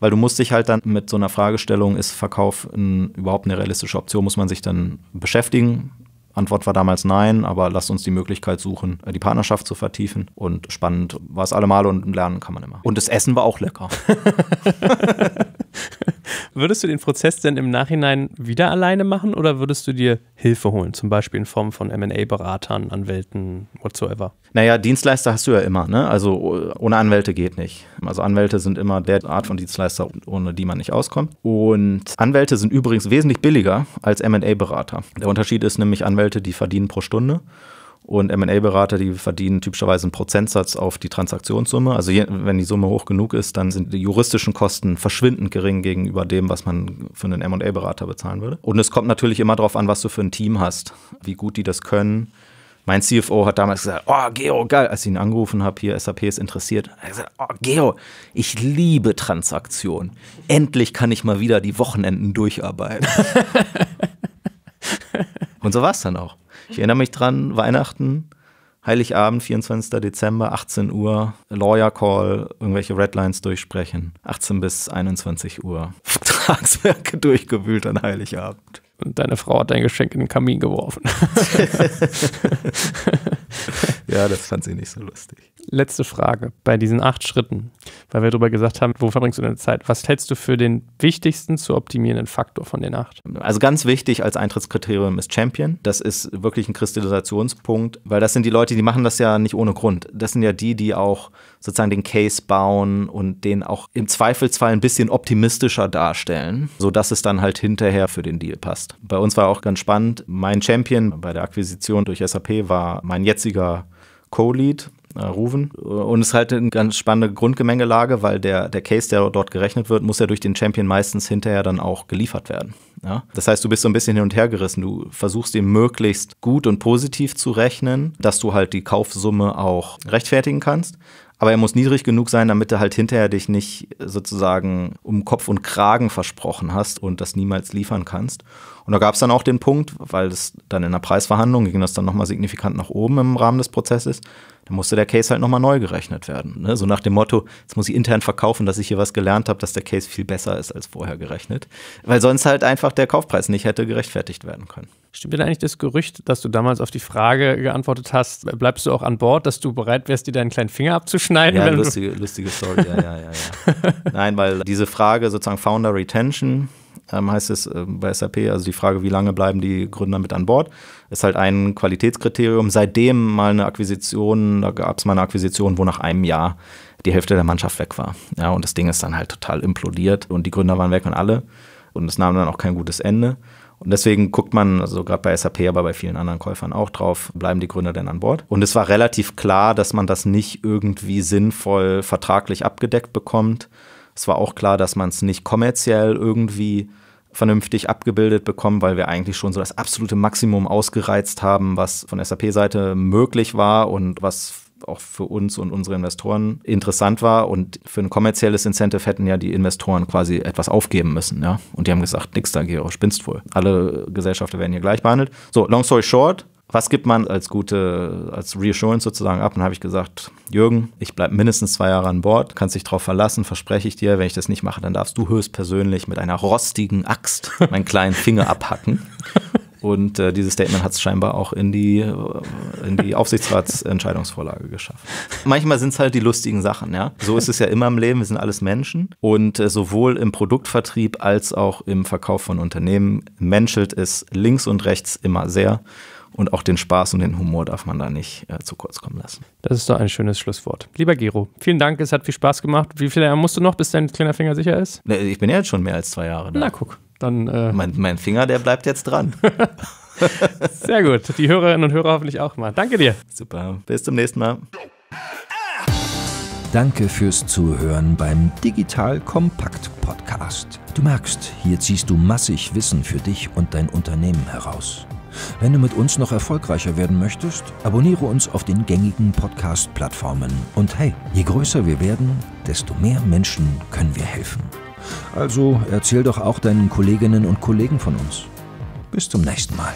weil du musst dich halt dann mit so einer Fragestellung, ist Verkauf ein, überhaupt eine realistische Option, muss man sich dann beschäftigen. Antwort war damals nein, aber lasst uns die Möglichkeit suchen, äh, die Partnerschaft zu vertiefen. Und spannend war es allemal und lernen kann man immer. Und das Essen war auch lecker. (laughs) würdest du den Prozess denn im Nachhinein wieder alleine machen oder würdest du dir Hilfe holen, zum Beispiel in Form von MA-Beratern, Anwälten, whatsoever? Naja, Dienstleister hast du ja immer, ne? Also oh, ohne Anwälte geht nicht. Also Anwälte sind immer der Art von Dienstleister, ohne die man nicht auskommt. Und Anwälte sind übrigens wesentlich billiger als MA-Berater. Der Unterschied ist nämlich, Anwälte Anwälte, die verdienen pro Stunde. Und MA-Berater, die verdienen typischerweise einen Prozentsatz auf die Transaktionssumme. Also je, wenn die Summe hoch genug ist, dann sind die juristischen Kosten verschwindend gering gegenüber dem, was man für einen MA-Berater bezahlen würde. Und es kommt natürlich immer darauf an, was du für ein Team hast, wie gut die das können. Mein CFO hat damals gesagt, oh Geo, geil, als ich ihn angerufen habe, hier SAP ist interessiert. Er hat gesagt, oh Geo, ich liebe Transaktionen. Endlich kann ich mal wieder die Wochenenden durcharbeiten. (laughs) Und so war es dann auch. Ich erinnere mich dran, Weihnachten, Heiligabend, 24. Dezember, 18 Uhr, Lawyer Call, irgendwelche Redlines durchsprechen. 18 bis 21 Uhr. Vertragswerke (laughs) durchgewühlt an Heiligabend. Und deine Frau hat dein Geschenk in den Kamin geworfen. (laughs) (laughs) ja, das fand sie nicht so lustig. Letzte Frage bei diesen acht Schritten, weil wir darüber gesagt haben, wo verbringst du deine Zeit? Was hältst du für den wichtigsten zu optimierenden Faktor von den acht? Also ganz wichtig als Eintrittskriterium ist Champion. Das ist wirklich ein Kristallisationspunkt, weil das sind die Leute, die machen das ja nicht ohne Grund. Das sind ja die, die auch sozusagen den Case bauen und den auch im Zweifelsfall ein bisschen optimistischer darstellen, sodass es dann halt hinterher für den Deal passt. Bei uns war auch ganz spannend, mein Champion bei der Akquisition durch SAP war mein jetziger jetziger Co-Lead, äh, Ruven. Und es ist halt eine ganz spannende Grundgemengelage, weil der, der Case, der dort gerechnet wird, muss ja durch den Champion meistens hinterher dann auch geliefert werden. Ja? Das heißt, du bist so ein bisschen hin und her gerissen. Du versuchst ihm möglichst gut und positiv zu rechnen, dass du halt die Kaufsumme auch rechtfertigen kannst aber er muss niedrig genug sein, damit du halt hinterher dich nicht sozusagen um Kopf und Kragen versprochen hast und das niemals liefern kannst. Und da gab es dann auch den Punkt, weil es dann in der Preisverhandlung ging das dann nochmal signifikant nach oben im Rahmen des Prozesses, dann musste der Case halt nochmal neu gerechnet werden. Ne? So nach dem Motto, jetzt muss ich intern verkaufen, dass ich hier was gelernt habe, dass der Case viel besser ist als vorher gerechnet. Weil sonst halt einfach der Kaufpreis nicht hätte gerechtfertigt werden können. Stimmt denn eigentlich das Gerücht, dass du damals auf die Frage geantwortet hast, bleibst du auch an Bord, dass du bereit wärst, dir deinen kleinen Finger abzuschneiden? Ja, lustige, lustige Story, ja, ja, ja, ja. Nein, weil diese Frage sozusagen Founder Retention, ähm, heißt es äh, bei SAP. Also die Frage, wie lange bleiben die Gründer mit an Bord, ist halt ein Qualitätskriterium. Seitdem mal eine Akquisition, da gab es mal eine Akquisition, wo nach einem Jahr die Hälfte der Mannschaft weg war. Ja, und das Ding ist dann halt total implodiert und die Gründer waren weg und alle. Und es nahm dann auch kein gutes Ende. Und deswegen guckt man, also gerade bei SAP, aber bei vielen anderen Käufern auch drauf, bleiben die Gründer denn an Bord? Und es war relativ klar, dass man das nicht irgendwie sinnvoll vertraglich abgedeckt bekommt es war auch klar, dass man es nicht kommerziell irgendwie vernünftig abgebildet bekommt, weil wir eigentlich schon so das absolute Maximum ausgereizt haben, was von SAP-Seite möglich war und was auch für uns und unsere Investoren interessant war. Und für ein kommerzielles Incentive hätten ja die Investoren quasi etwas aufgeben müssen. Ja? Und die haben gesagt, nix da, Gero, spinnst wohl. Alle Gesellschaften werden hier gleich behandelt. So, long story short, was gibt man als gute, als Reassurance sozusagen ab? Und habe ich gesagt, Jürgen, ich bleibe mindestens zwei Jahre an Bord, kannst dich drauf verlassen, verspreche ich dir, wenn ich das nicht mache, dann darfst du höchstpersönlich mit einer rostigen Axt (laughs) meinen kleinen Finger abhacken. Und äh, dieses Statement hat es scheinbar auch in die, äh, in die Aufsichtsratsentscheidungsvorlage geschafft. Manchmal sind es halt die lustigen Sachen, ja. So ist es ja immer im Leben, wir sind alles Menschen. Und äh, sowohl im Produktvertrieb als auch im Verkauf von Unternehmen menschelt es links und rechts immer sehr. Und auch den Spaß und den Humor darf man da nicht äh, zu kurz kommen lassen. Das ist doch ein schönes Schlusswort. Lieber Gero, vielen Dank, es hat viel Spaß gemacht. Wie viele Jahre musst du noch, bis dein kleiner Finger sicher ist? Ne, ich bin ja jetzt schon mehr als zwei Jahre da. Na guck, dann. Äh mein, mein Finger, der bleibt jetzt dran. (laughs) Sehr gut. Die Hörerinnen und Hörer hoffentlich auch mal. Danke dir. Super. Bis zum nächsten Mal. Danke fürs Zuhören beim Digital Kompakt Podcast. Du merkst, hier ziehst du massig Wissen für dich und dein Unternehmen heraus. Wenn du mit uns noch erfolgreicher werden möchtest, abonniere uns auf den gängigen Podcast-Plattformen. Und hey, je größer wir werden, desto mehr Menschen können wir helfen. Also erzähl doch auch deinen Kolleginnen und Kollegen von uns. Bis zum nächsten Mal.